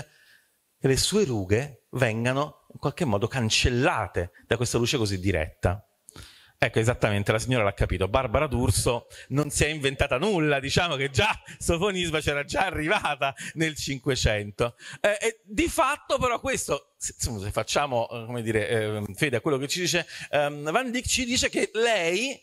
[SPEAKER 2] che le sue rughe vengano in qualche modo cancellate da questa luce così diretta. Ecco, esattamente, la signora l'ha capito. Barbara D'Urso non si è inventata nulla, diciamo che già Sofonisba c'era già arrivata nel Cinquecento. Eh, di fatto però questo, se facciamo eh, come dire, eh, fede a quello che ci dice, ehm, Van Dyck ci dice che lei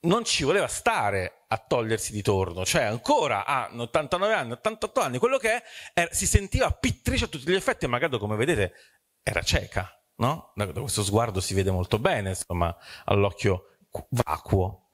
[SPEAKER 2] non ci voleva stare a togliersi di torno, cioè ancora a 89 anni, 88 anni, quello che è, è er, si sentiva pittrice a tutti gli effetti, magari come vedete era cieca no? Da questo sguardo si vede molto bene, insomma, all'occhio vacuo.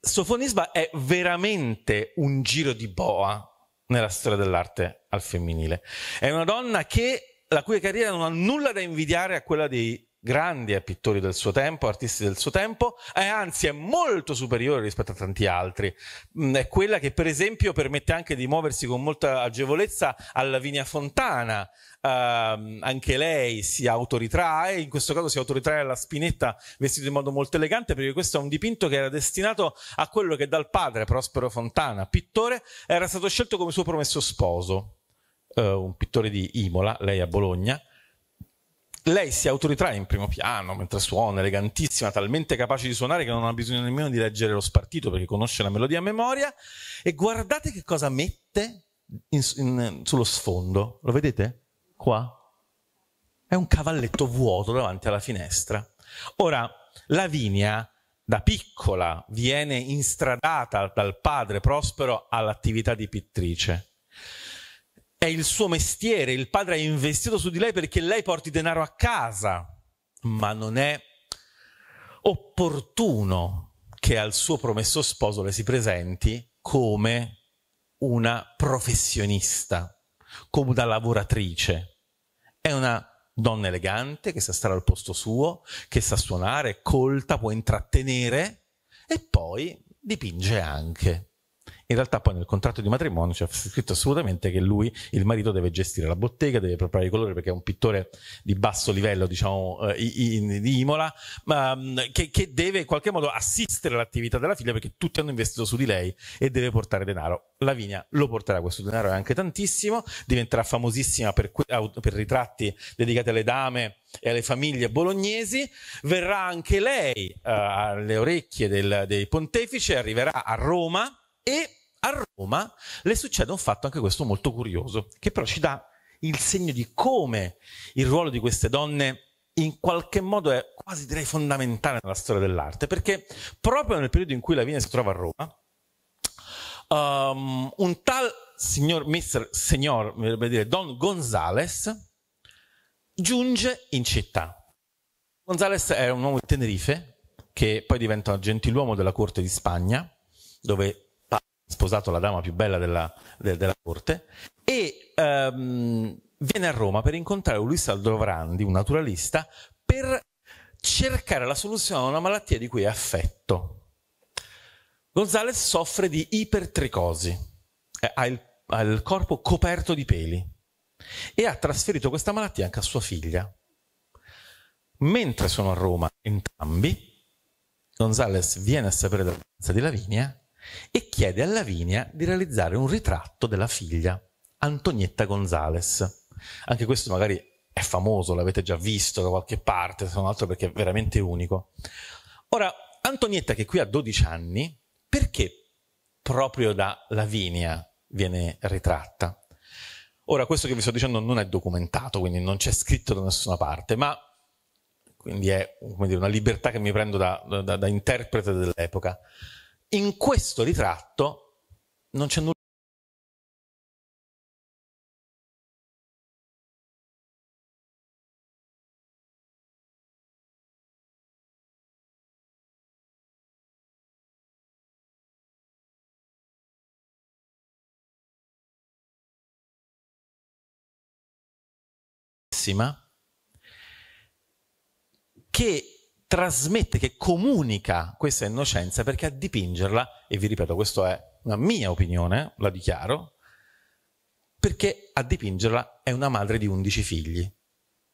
[SPEAKER 2] Sofonisba è veramente un giro di boa nella storia dell'arte al femminile. È una donna che, la cui carriera non ha nulla da invidiare a quella di grandi eh, pittori del suo tempo, artisti del suo tempo, e eh, anzi è molto superiore rispetto a tanti altri. Mm, è quella che per esempio permette anche di muoversi con molta agevolezza alla Lavinia Fontana, Uh, anche lei si autoritrae, in questo caso si autoritrae alla spinetta vestita in modo molto elegante perché questo è un dipinto che era destinato a quello che dal padre Prospero Fontana, pittore, era stato scelto come suo promesso sposo, uh, un pittore di Imola, lei a Bologna, lei si autoritrae in primo piano mentre suona, elegantissima, talmente capace di suonare che non ha bisogno nemmeno di leggere lo spartito perché conosce la melodia a memoria. E guardate che cosa mette in, in, sullo sfondo. Lo vedete? Qua. È un cavalletto vuoto davanti alla finestra. Ora, Lavinia da piccola viene instradata dal padre Prospero all'attività di pittrice è il suo mestiere, il padre ha investito su di lei perché lei porti denaro a casa, ma non è opportuno che al suo promesso sposo le si presenti come una professionista, come una lavoratrice. È una donna elegante che sa stare al posto suo, che sa suonare, è colta, può intrattenere e poi dipinge anche. In realtà poi nel contratto di matrimonio c'è scritto assolutamente che lui, il marito, deve gestire la bottega, deve preparare i colori perché è un pittore di basso livello, diciamo, eh, di Imola, ma, mm, che, che deve in qualche modo assistere all'attività della figlia perché tutti hanno investito su di lei e deve portare denaro. Lavinia lo porterà questo denaro anche tantissimo, diventerà famosissima per, que- per ritratti dedicati alle dame e alle famiglie bolognesi, verrà anche lei uh, alle orecchie del, dei pontefici, arriverà a Roma e a Roma le succede un fatto anche questo molto curioso, che però ci dà il segno di come il ruolo di queste donne in qualche modo è quasi direi fondamentale nella storia dell'arte, perché proprio nel periodo in cui la Vina si trova a Roma, um, un tal signor, mister, signor, dire, Don Gonzales giunge in città. Gonzales è un uomo di Tenerife, che poi diventa gentiluomo della corte di Spagna, dove sposato la dama più bella della, de, della corte, e ehm, viene a Roma per incontrare Luis Aldovrandi, un naturalista, per cercare la soluzione a una malattia di cui è affetto. Gonzales soffre di ipertricosi, eh, ha il, ha il corpo coperto di peli e ha trasferito questa malattia anche a sua figlia. Mentre sono a Roma entrambi, Gonzales viene a sapere della presenza di Lavinia e chiede a Lavinia di realizzare un ritratto della figlia, Antonietta Gonzales. Anche questo magari è famoso, l'avete già visto da qualche parte, se non altro perché è veramente unico. Ora, Antonietta che qui ha 12 anni, perché proprio da Lavinia viene ritratta? Ora, questo che vi sto dicendo non è documentato, quindi non c'è scritto da nessuna parte, ma quindi è dire, una libertà che mi prendo da, da, da interprete dell'epoca. In questo ritratto non c'è nulla. che trasmette, che comunica questa innocenza perché a dipingerla, e vi ripeto, questa è una mia opinione, la dichiaro, perché a dipingerla è una madre di 11 figli.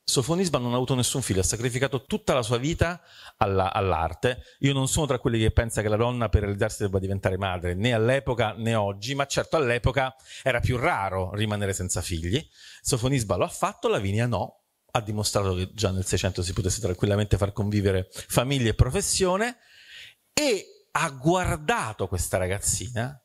[SPEAKER 2] Sofonisba non ha avuto nessun figlio, ha sacrificato tutta la sua vita alla, all'arte. Io non sono tra quelli che pensa che la donna per realizzarsi debba diventare madre, né all'epoca né oggi, ma certo all'epoca era più raro rimanere senza figli. Sofonisba lo ha fatto, Lavinia no, ha dimostrato che già nel 600 si potesse tranquillamente far convivere famiglia e professione e ha guardato questa ragazzina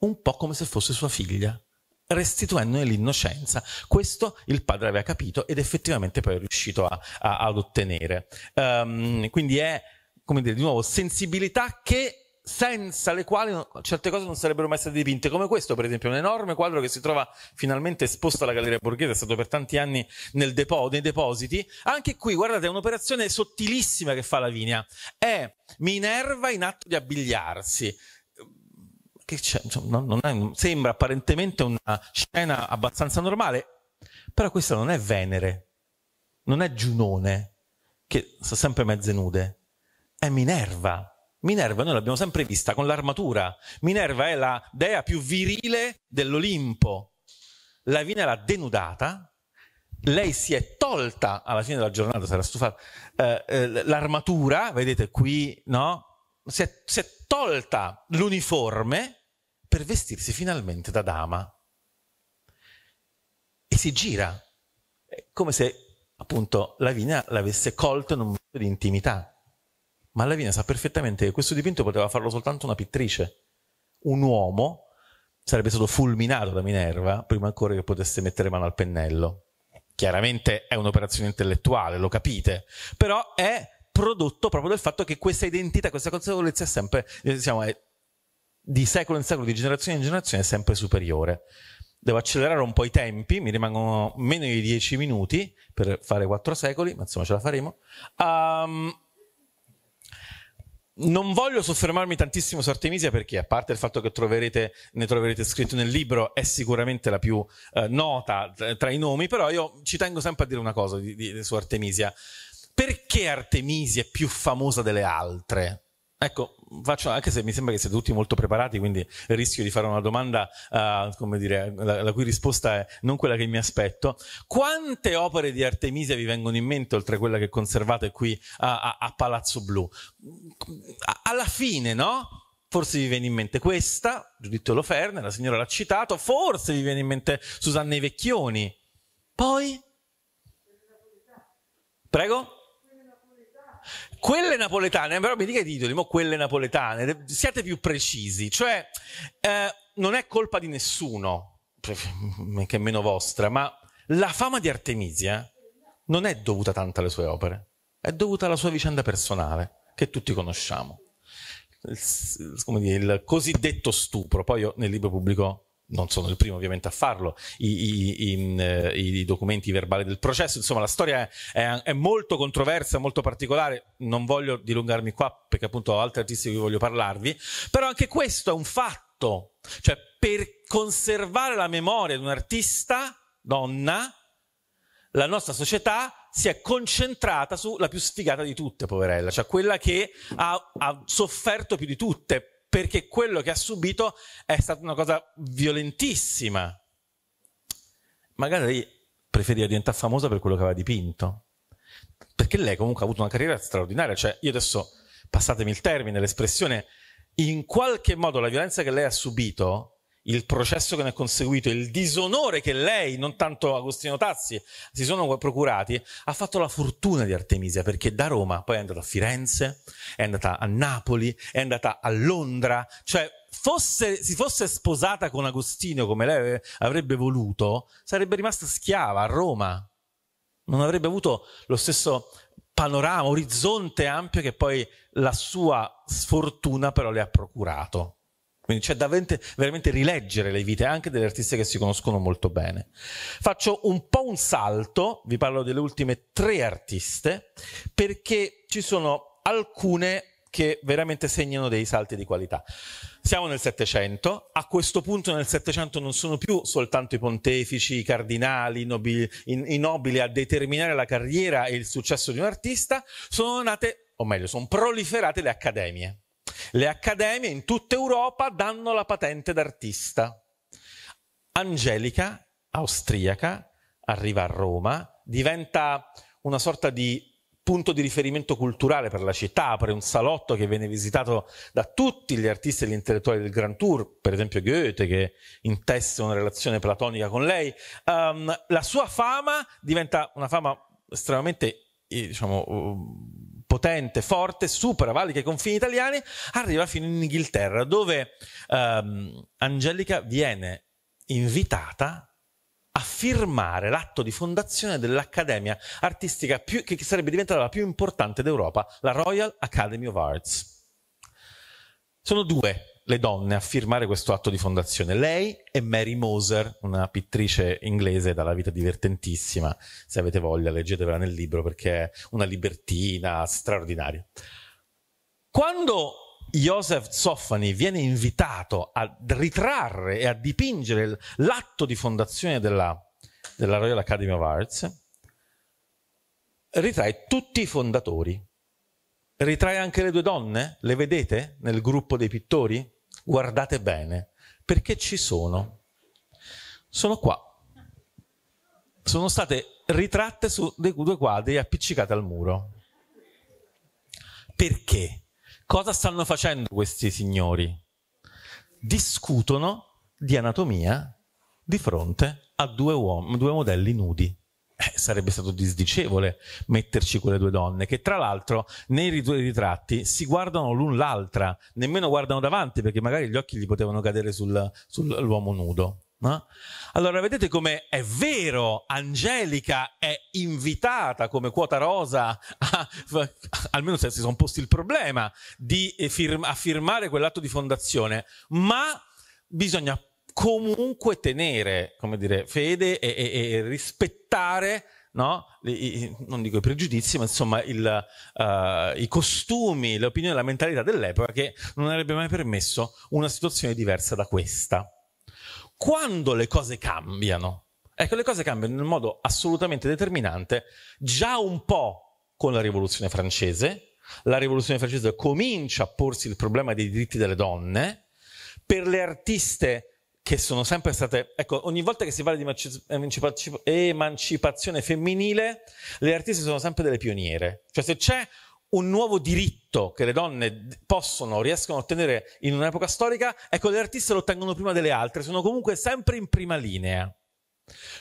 [SPEAKER 2] un po' come se fosse sua figlia, restituendone l'innocenza. Questo il padre aveva capito ed effettivamente poi è riuscito a, a, ad ottenere. Um, quindi è, come dire, di nuovo sensibilità che senza le quali certe cose non sarebbero mai state dipinte, come questo per esempio, un enorme quadro che si trova finalmente esposto alla Galleria Borghese, è stato per tanti anni depo- nei depositi. Anche qui, guardate, è un'operazione sottilissima che fa Lavinia, è Minerva in atto di abbigliarsi. Che c'è? Insomma, non è, sembra apparentemente una scena abbastanza normale, però questa non è Venere, non è Giunone, che sta sempre mezze nude, è Minerva Minerva noi l'abbiamo sempre vista con l'armatura. Minerva è la dea più virile dell'Olimpo. La l'ha denudata, lei si è tolta alla fine della giornata, sarà stufata, eh, eh, l'armatura, vedete qui, no? Si è, si è tolta l'uniforme per vestirsi finalmente da dama. E si gira, è come se appunto la l'avesse colto in un momento di intimità. Ma Lavinia sa perfettamente che questo dipinto poteva farlo soltanto una pittrice. Un uomo sarebbe stato fulminato da Minerva prima ancora che potesse mettere mano al pennello. Chiaramente è un'operazione intellettuale, lo capite, però è prodotto proprio del fatto che questa identità, questa consapevolezza è sempre, diciamo, eh, è eh, di secolo in secolo, di generazione in generazione, è sempre superiore. Devo accelerare un po' i tempi, mi rimangono meno di dieci minuti per fare quattro secoli, ma insomma ce la faremo. Um, non voglio soffermarmi tantissimo su Artemisia perché, a parte il fatto che troverete, ne troverete scritto nel libro, è sicuramente la più eh, nota eh, tra i nomi, però io ci tengo sempre a dire una cosa di, di, su Artemisia. Perché Artemisia è più famosa delle altre? Ecco, faccio, anche se mi sembra che siete tutti molto preparati, quindi rischio di fare una domanda, uh, come dire, la, la, cui risposta è non quella che mi aspetto. Quante opere di Artemisia vi vengono in mente, oltre a quella che conservate qui a, a, a Palazzo Blu? A, alla fine, no? Forse vi viene in mente questa, Giuditto Loferne, la signora l'ha citato, forse vi viene in mente Susanna Vecchioni. Poi? Prego? Prego? Quelle napoletane, però mi dica i titoli, ma quelle napoletane, siate più precisi, cioè eh, non è colpa di nessuno, che meno vostra, ma la fama di Artemisia non è dovuta tanto alle sue opere, è dovuta alla sua vicenda personale, che tutti conosciamo. Il, come dire, il cosiddetto stupro, poi io nel libro pubblico non sono il primo ovviamente a farlo, i, i, i, eh, i documenti verbali del processo. Insomma, la storia è, è, molto controversa, molto particolare. Non voglio dilungarmi qua perché appunto ho altri artisti di cui voglio parlarvi, però anche questo è un fatto. Cioè, per conservare la memoria di un artista donna, la nostra società si è concentrata sulla più sfigata di tutte, poverella, cioè quella che ha, ha sofferto più di tutte perché quello che ha subito è stata una cosa violentissima. Magari lei preferiva diventare famosa per quello che aveva dipinto, perché lei comunque ha avuto una carriera straordinaria, cioè io adesso, passatemi il termine, l'espressione, in qualche modo la violenza che lei ha subito il processo che ne è conseguito, il disonore che lei, non tanto Agostino Tazzi, si sono procurati, ha fatto la fortuna di Artemisia perché da Roma poi è andata a Firenze, è andata a Napoli, è andata a Londra, cioè fosse, si fosse sposata con Agostino come lei avrebbe voluto, sarebbe rimasta schiava a Roma, non avrebbe avuto lo stesso panorama, orizzonte ampio che poi la sua sfortuna però le ha procurato. Quindi c'è da veramente, veramente rileggere le vite anche delle artiste che si conoscono molto bene. Faccio un po' un salto, vi parlo delle ultime tre artiste, perché ci sono alcune che veramente segnano dei salti di qualità. Siamo nel Settecento, a questo punto nel Settecento non sono più soltanto i pontefici, i cardinali, i, nobili, i, i nobili a determinare la carriera e il successo di un artista, sono nate, o meglio, sono proliferate le accademie. Le accademie in tutta Europa danno la patente d'artista. Angelica, austriaca, arriva a Roma, diventa una sorta di punto di riferimento culturale per la città, apre un salotto che viene visitato da tutti gli artisti e gli intellettuali del Grand Tour, per esempio Goethe che intesse una relazione platonica con lei. Um, la sua fama diventa una fama estremamente, eh, diciamo, potente, forte, supera, valiche i confini italiani, arriva fino in Inghilterra, dove ehm, Angelica viene invitata a firmare l'atto di fondazione dell'accademia artistica più, che sarebbe diventata la più importante d'Europa, la Royal Academy of Arts. Sono due le donne a firmare questo atto di fondazione. Lei e Mary Moser, una pittrice inglese dalla vita divertentissima. Se avete voglia, leggetevela nel libro perché è una libertina straordinaria. Quando Joseph Zoffani viene invitato a ritrarre e a dipingere l'atto di fondazione della, della Royal Academy of Arts, ritrae tutti i fondatori ritrae anche le due donne, le vedete nel gruppo dei pittori? guardate bene, perché ci sono. Sono qua. Sono state ritratte su dei due quadri appiccicate al muro. Perché? Cosa stanno facendo questi signori? Discutono di anatomia di fronte a due, uom- due modelli nudi eh, sarebbe stato disdicevole metterci quelle due donne, che tra l'altro nei due ritratti si guardano l'un l'altra, nemmeno guardano davanti perché magari gli occhi gli potevano cadere sul, sull'uomo nudo. No? Allora vedete come è vero, Angelica è invitata come quota rosa, a, almeno se si sono posti il problema, di, eh, a firmare quell'atto di fondazione, ma bisogna comunque tenere, come dire, fede e, e, e rispettare no? I, non dico i pregiudizi, ma insomma il, uh, i costumi, le opinioni, la mentalità dell'epoca che non avrebbe mai permesso una situazione diversa da questa. Quando le cose cambiano, ecco, le cose cambiano in un modo assolutamente determinante, già un po' con la rivoluzione francese, la rivoluzione francese comincia a porsi il problema dei diritti delle donne, per le artiste che sono sempre state, ecco, ogni volta che si parla di emancipazione femminile, le artiste sono sempre delle pioniere. Cioè se c'è un nuovo diritto che le donne possono, riescono a ottenere in un'epoca storica, ecco, le artiste lo ottengono prima delle altre, sono comunque sempre in prima linea.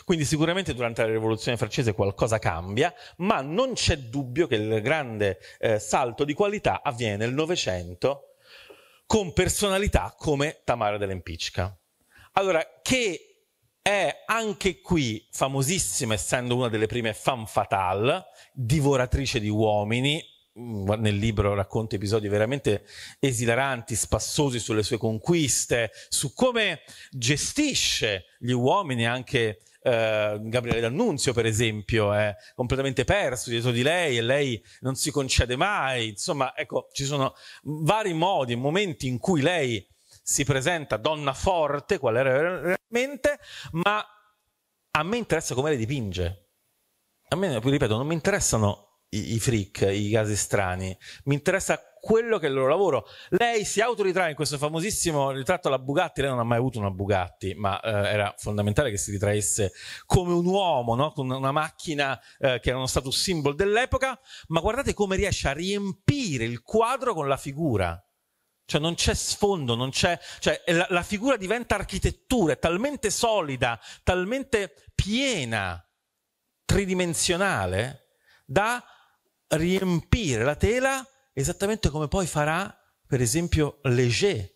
[SPEAKER 2] Quindi sicuramente durante la rivoluzione francese qualcosa cambia, ma non c'è dubbio che il grande eh, salto di qualità avviene nel Novecento con personalità come Tamara dell'Empicca. Allora, che è anche qui famosissima, essendo una delle prime fan fatale, divoratrice di uomini, mm, nel libro racconta episodi veramente esilaranti, spassosi sulle sue conquiste, su come gestisce gli uomini anche Uh, Gabriele D'Annunzio, per esempio, è completamente perso dietro di lei e lei non si concede mai. Insomma, ecco, ci sono vari modi, momenti in cui lei si presenta donna forte, qual era realmente, ma a me interessa come le dipinge. A me, ripeto, non mi interessano i, i freak, i casi strani, mi interessa quello che è il loro lavoro. Lei si autoritrae in questo famosissimo ritratto alla Bugatti, lei non ha mai avuto una Bugatti, ma eh, era fondamentale che si ritraesse come un uomo, no? con una macchina eh, che era uno status symbol dell'epoca, ma guardate come riesce a riempire il quadro con la figura. Cioè non c'è sfondo, non c'è, cioè la, la figura diventa architettura, è talmente solida, talmente piena, tridimensionale, da riempire la tela esattamente come poi farà, per esempio, Leger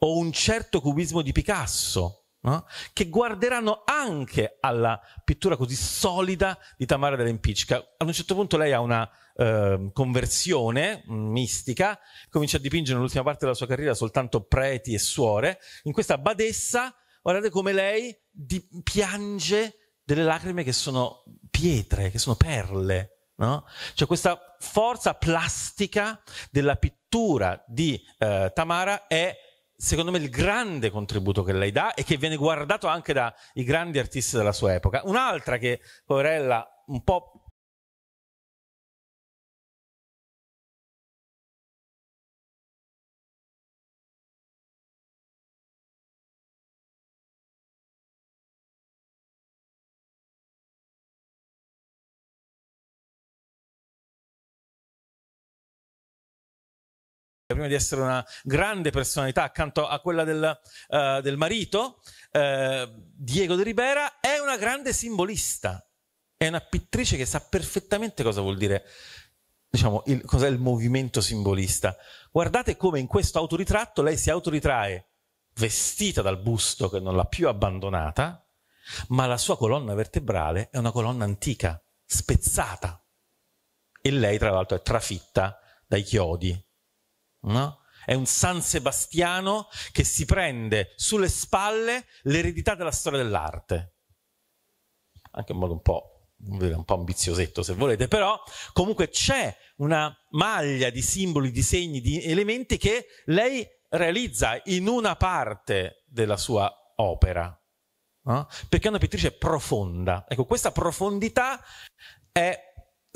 [SPEAKER 2] o un certo cubismo di Picasso, no? che guarderanno anche alla pittura così solida di Tamara dell'Empicca. Ad un certo punto lei ha una, eh, conversione mistica, comincia a dipingere nell'ultima parte della sua carriera soltanto preti e suore. In questa badessa, guardate come lei di- piange delle lacrime che sono pietre, che sono perle. No? Cioè questa forza plastica della pittura di eh, Tamara è secondo me il grande contributo che lei dà e che viene guardato anche dai grandi artisti della sua epoca. Un'altra che poverella un po' prima di essere una grande personalità accanto a quella del, uh, del marito, uh, Diego de Ribera, è una grande simbolista, è una pittrice che sa perfettamente cosa vuol dire, diciamo, il, cos'è il movimento simbolista. Guardate come in questo autoritratto lei si autoritrae vestita dal busto che non l'ha più abbandonata, ma la sua colonna vertebrale è una colonna antica, spezzata. E lei, tra l'altro, è trafitta dai chiodi no? È un San Sebastiano che si prende sulle spalle l'eredità della storia dell'arte. Anche in modo un po' un po' ambiziosetto se volete, però comunque c'è una maglia di simboli, di segni, di elementi che lei realizza in una parte della sua opera, no? perché è una pittrice profonda. Ecco, questa profondità è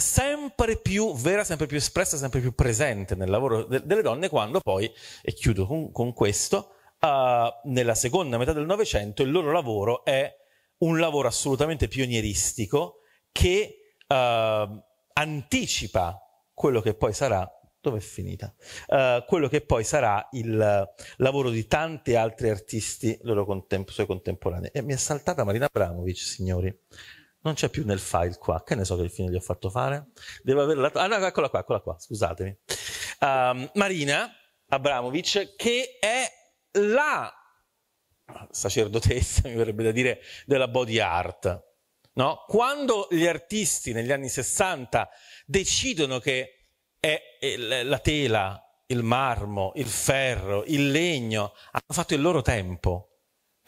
[SPEAKER 2] sempre più vera, sempre più espressa, sempre più presente nel lavoro de- delle donne, quando poi, e chiudo con, con questo, uh, nella seconda metà del Novecento il loro lavoro è un lavoro assolutamente pionieristico che uh, anticipa quello che poi sarà dove è finita? Uh, quello che poi sarà il lavoro di tanti altri artisti loro contem- suoi contemporanei. E mi è saltata Marina Abramovic, signori non c'è più nel file qua. Che ne so che il fine gli ho fatto fare? Devo aver la... Ah, no, eccola qua, eccola qua, scusatemi. Um, Marina Abramovic, che è la sacerdotessa, mi verrebbe da dire, della body art. No? Quando gli artisti negli anni 60 decidono che è la tela, il marmo, il ferro, il legno, hanno fatto il loro tempo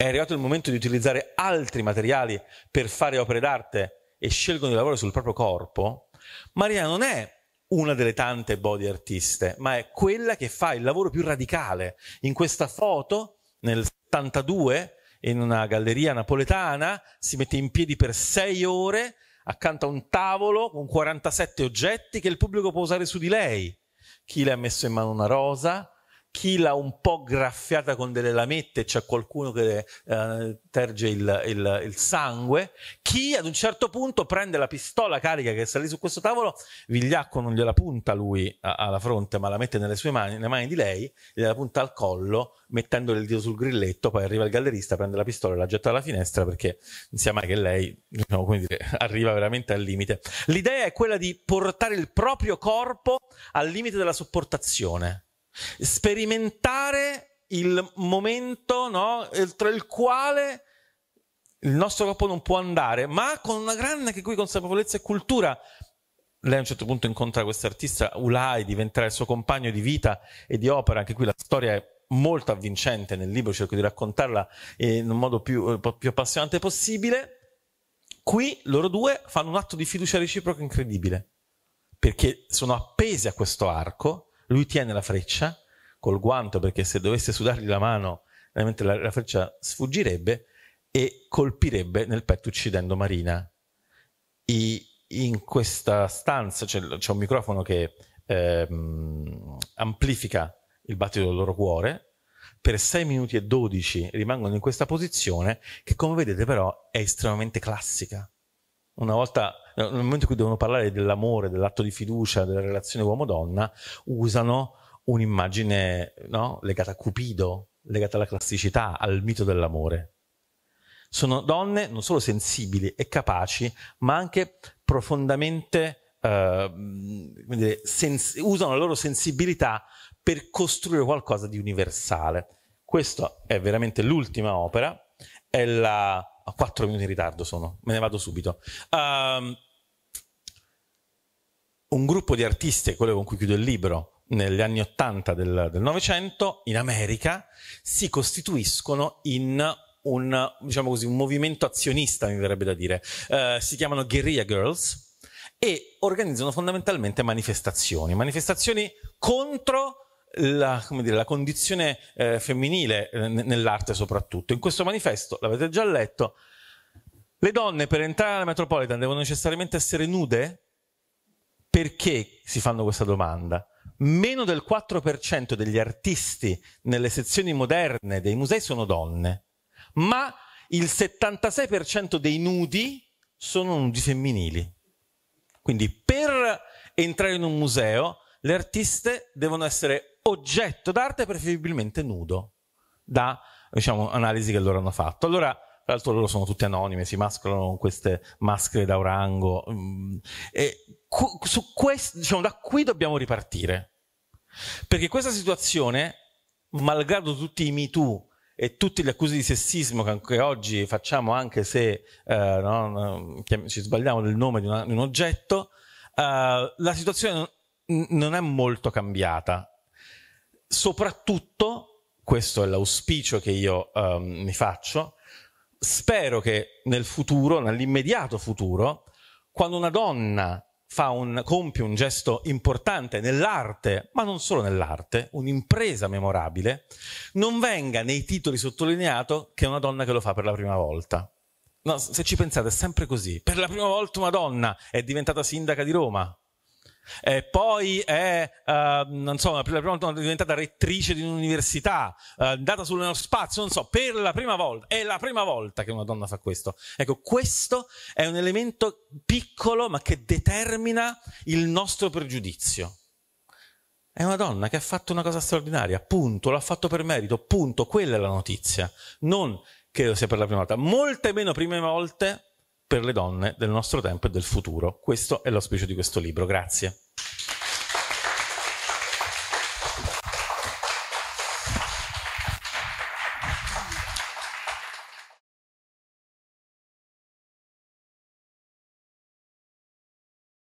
[SPEAKER 2] è arrivato il momento di utilizzare altri materiali per fare opere d'arte e scelgono di lavorare sul proprio corpo, Maria non è una delle tante body artiste, ma è quella che fa il lavoro più radicale. In questa foto, nel 72, in una galleria napoletana, si mette in piedi per sei ore accanto a un tavolo con 47 oggetti che il pubblico può usare su di lei. Chi le ha messo in mano una rosa, chi l'ha un po' graffiata con delle lamette, c'è qualcuno che eh, terge il, il, il, sangue, chi ad un certo punto prende la pistola carica che sta lì su questo tavolo, Vigliacco non gliela punta lui a, alla fronte, ma la mette nelle sue mani, nelle mani di lei, gliela punta al collo, mettendole il dito sul grilletto, poi arriva il gallerista, prende la pistola e la getta alla finestra perché non sia mai che lei, diciamo, come dire, arriva veramente al limite. L'idea è quella di portare il proprio corpo al limite della sopportazione sperimentare il momento no, tra il quale il nostro corpo non può andare, ma con una grande qui, consapevolezza e cultura. Lei a un certo punto incontra questo artista Ulai, diventerà il suo compagno di vita e di opera, anche qui la storia è molto avvincente nel libro, cerco di raccontarla in un modo più, eh, più appassionante possibile. Qui loro due fanno un atto di fiducia reciproca incredibile, perché sono appesi a questo arco lui tiene la freccia col guanto perché se dovesse sudargli la mano, veramente la, la freccia sfuggirebbe e colpirebbe nel petto uccidendo Marina. I, in questa stanza c'è, c'è un microfono che eh, amplifica il battito del loro cuore. Per 6 minuti e 12 rimangono in questa posizione che come vedete però è estremamente classica una volta nel momento in cui devono parlare dell'amore, dell'atto di fiducia, della relazione uomo-donna, usano un'immagine no? legata a Cupido, legata alla classicità, al mito dell'amore. Sono donne non solo sensibili e capaci, ma anche profondamente, eh, dire, sens- usano la loro sensibilità per costruire qualcosa di universale. Questa è veramente l'ultima opera, è la a 4 minuti in ritardo sono, me ne vado subito. Um, un gruppo di artisti, quello con cui chiudo il libro, negli anni 80 del Novecento, in America, si costituiscono in un, diciamo così, un movimento azionista, mi verrebbe da dire. Uh, si chiamano Guerrilla Girls e organizzano fondamentalmente manifestazioni, manifestazioni contro la, dire, la condizione eh, femminile eh, nell'arte soprattutto. In questo manifesto, l'avete già letto, le donne per entrare alla Metropolitan devono necessariamente essere nude? Perché si fanno questa domanda? Meno del 4% degli artisti nelle sezioni moderne dei musei sono donne, ma il 76% dei nudi sono nudi femminili. Quindi per entrare in un museo le artiste devono essere oggetto d'arte preferibilmente nudo, da diciamo, analisi che loro hanno fatto. Allora, tra l'altro loro sono tutti anonime, si mascolano con queste maschere da orango. Mm, e su questo, diciamo, da qui dobbiamo ripartire. Perché questa situazione, malgrado tutti i MeToo e tutti gli accusi di sessismo che anche oggi facciamo, anche se eh, no, no, ci sbagliamo del nome di, una, di un oggetto, eh, la situazione non è molto cambiata soprattutto, questo è l'auspicio che io um, mi faccio, spero che nel futuro, nell'immediato futuro, quando una donna fa un, compie un gesto importante nell'arte, ma non solo nell'arte, un'impresa memorabile, non venga nei titoli sottolineato che è una donna che lo fa per la prima volta. No, se ci pensate è sempre così. Per la prima volta una donna è diventata sindaca di Roma. Eh, poi è, eh, non so, la prima volta diventata rettrice di un'università, eh, andata sullo spazio, non so, per la prima volta, è la prima volta che una donna fa questo. Ecco, questo è un elemento piccolo ma che determina il nostro pregiudizio. È una donna che ha fatto una cosa straordinaria, punto, l'ha fatto per merito, punto, quella è la notizia, non che sia per la prima volta. Molte meno prime volte per le donne del nostro tempo e del futuro. Questo è l'auspicio di questo libro. Grazie.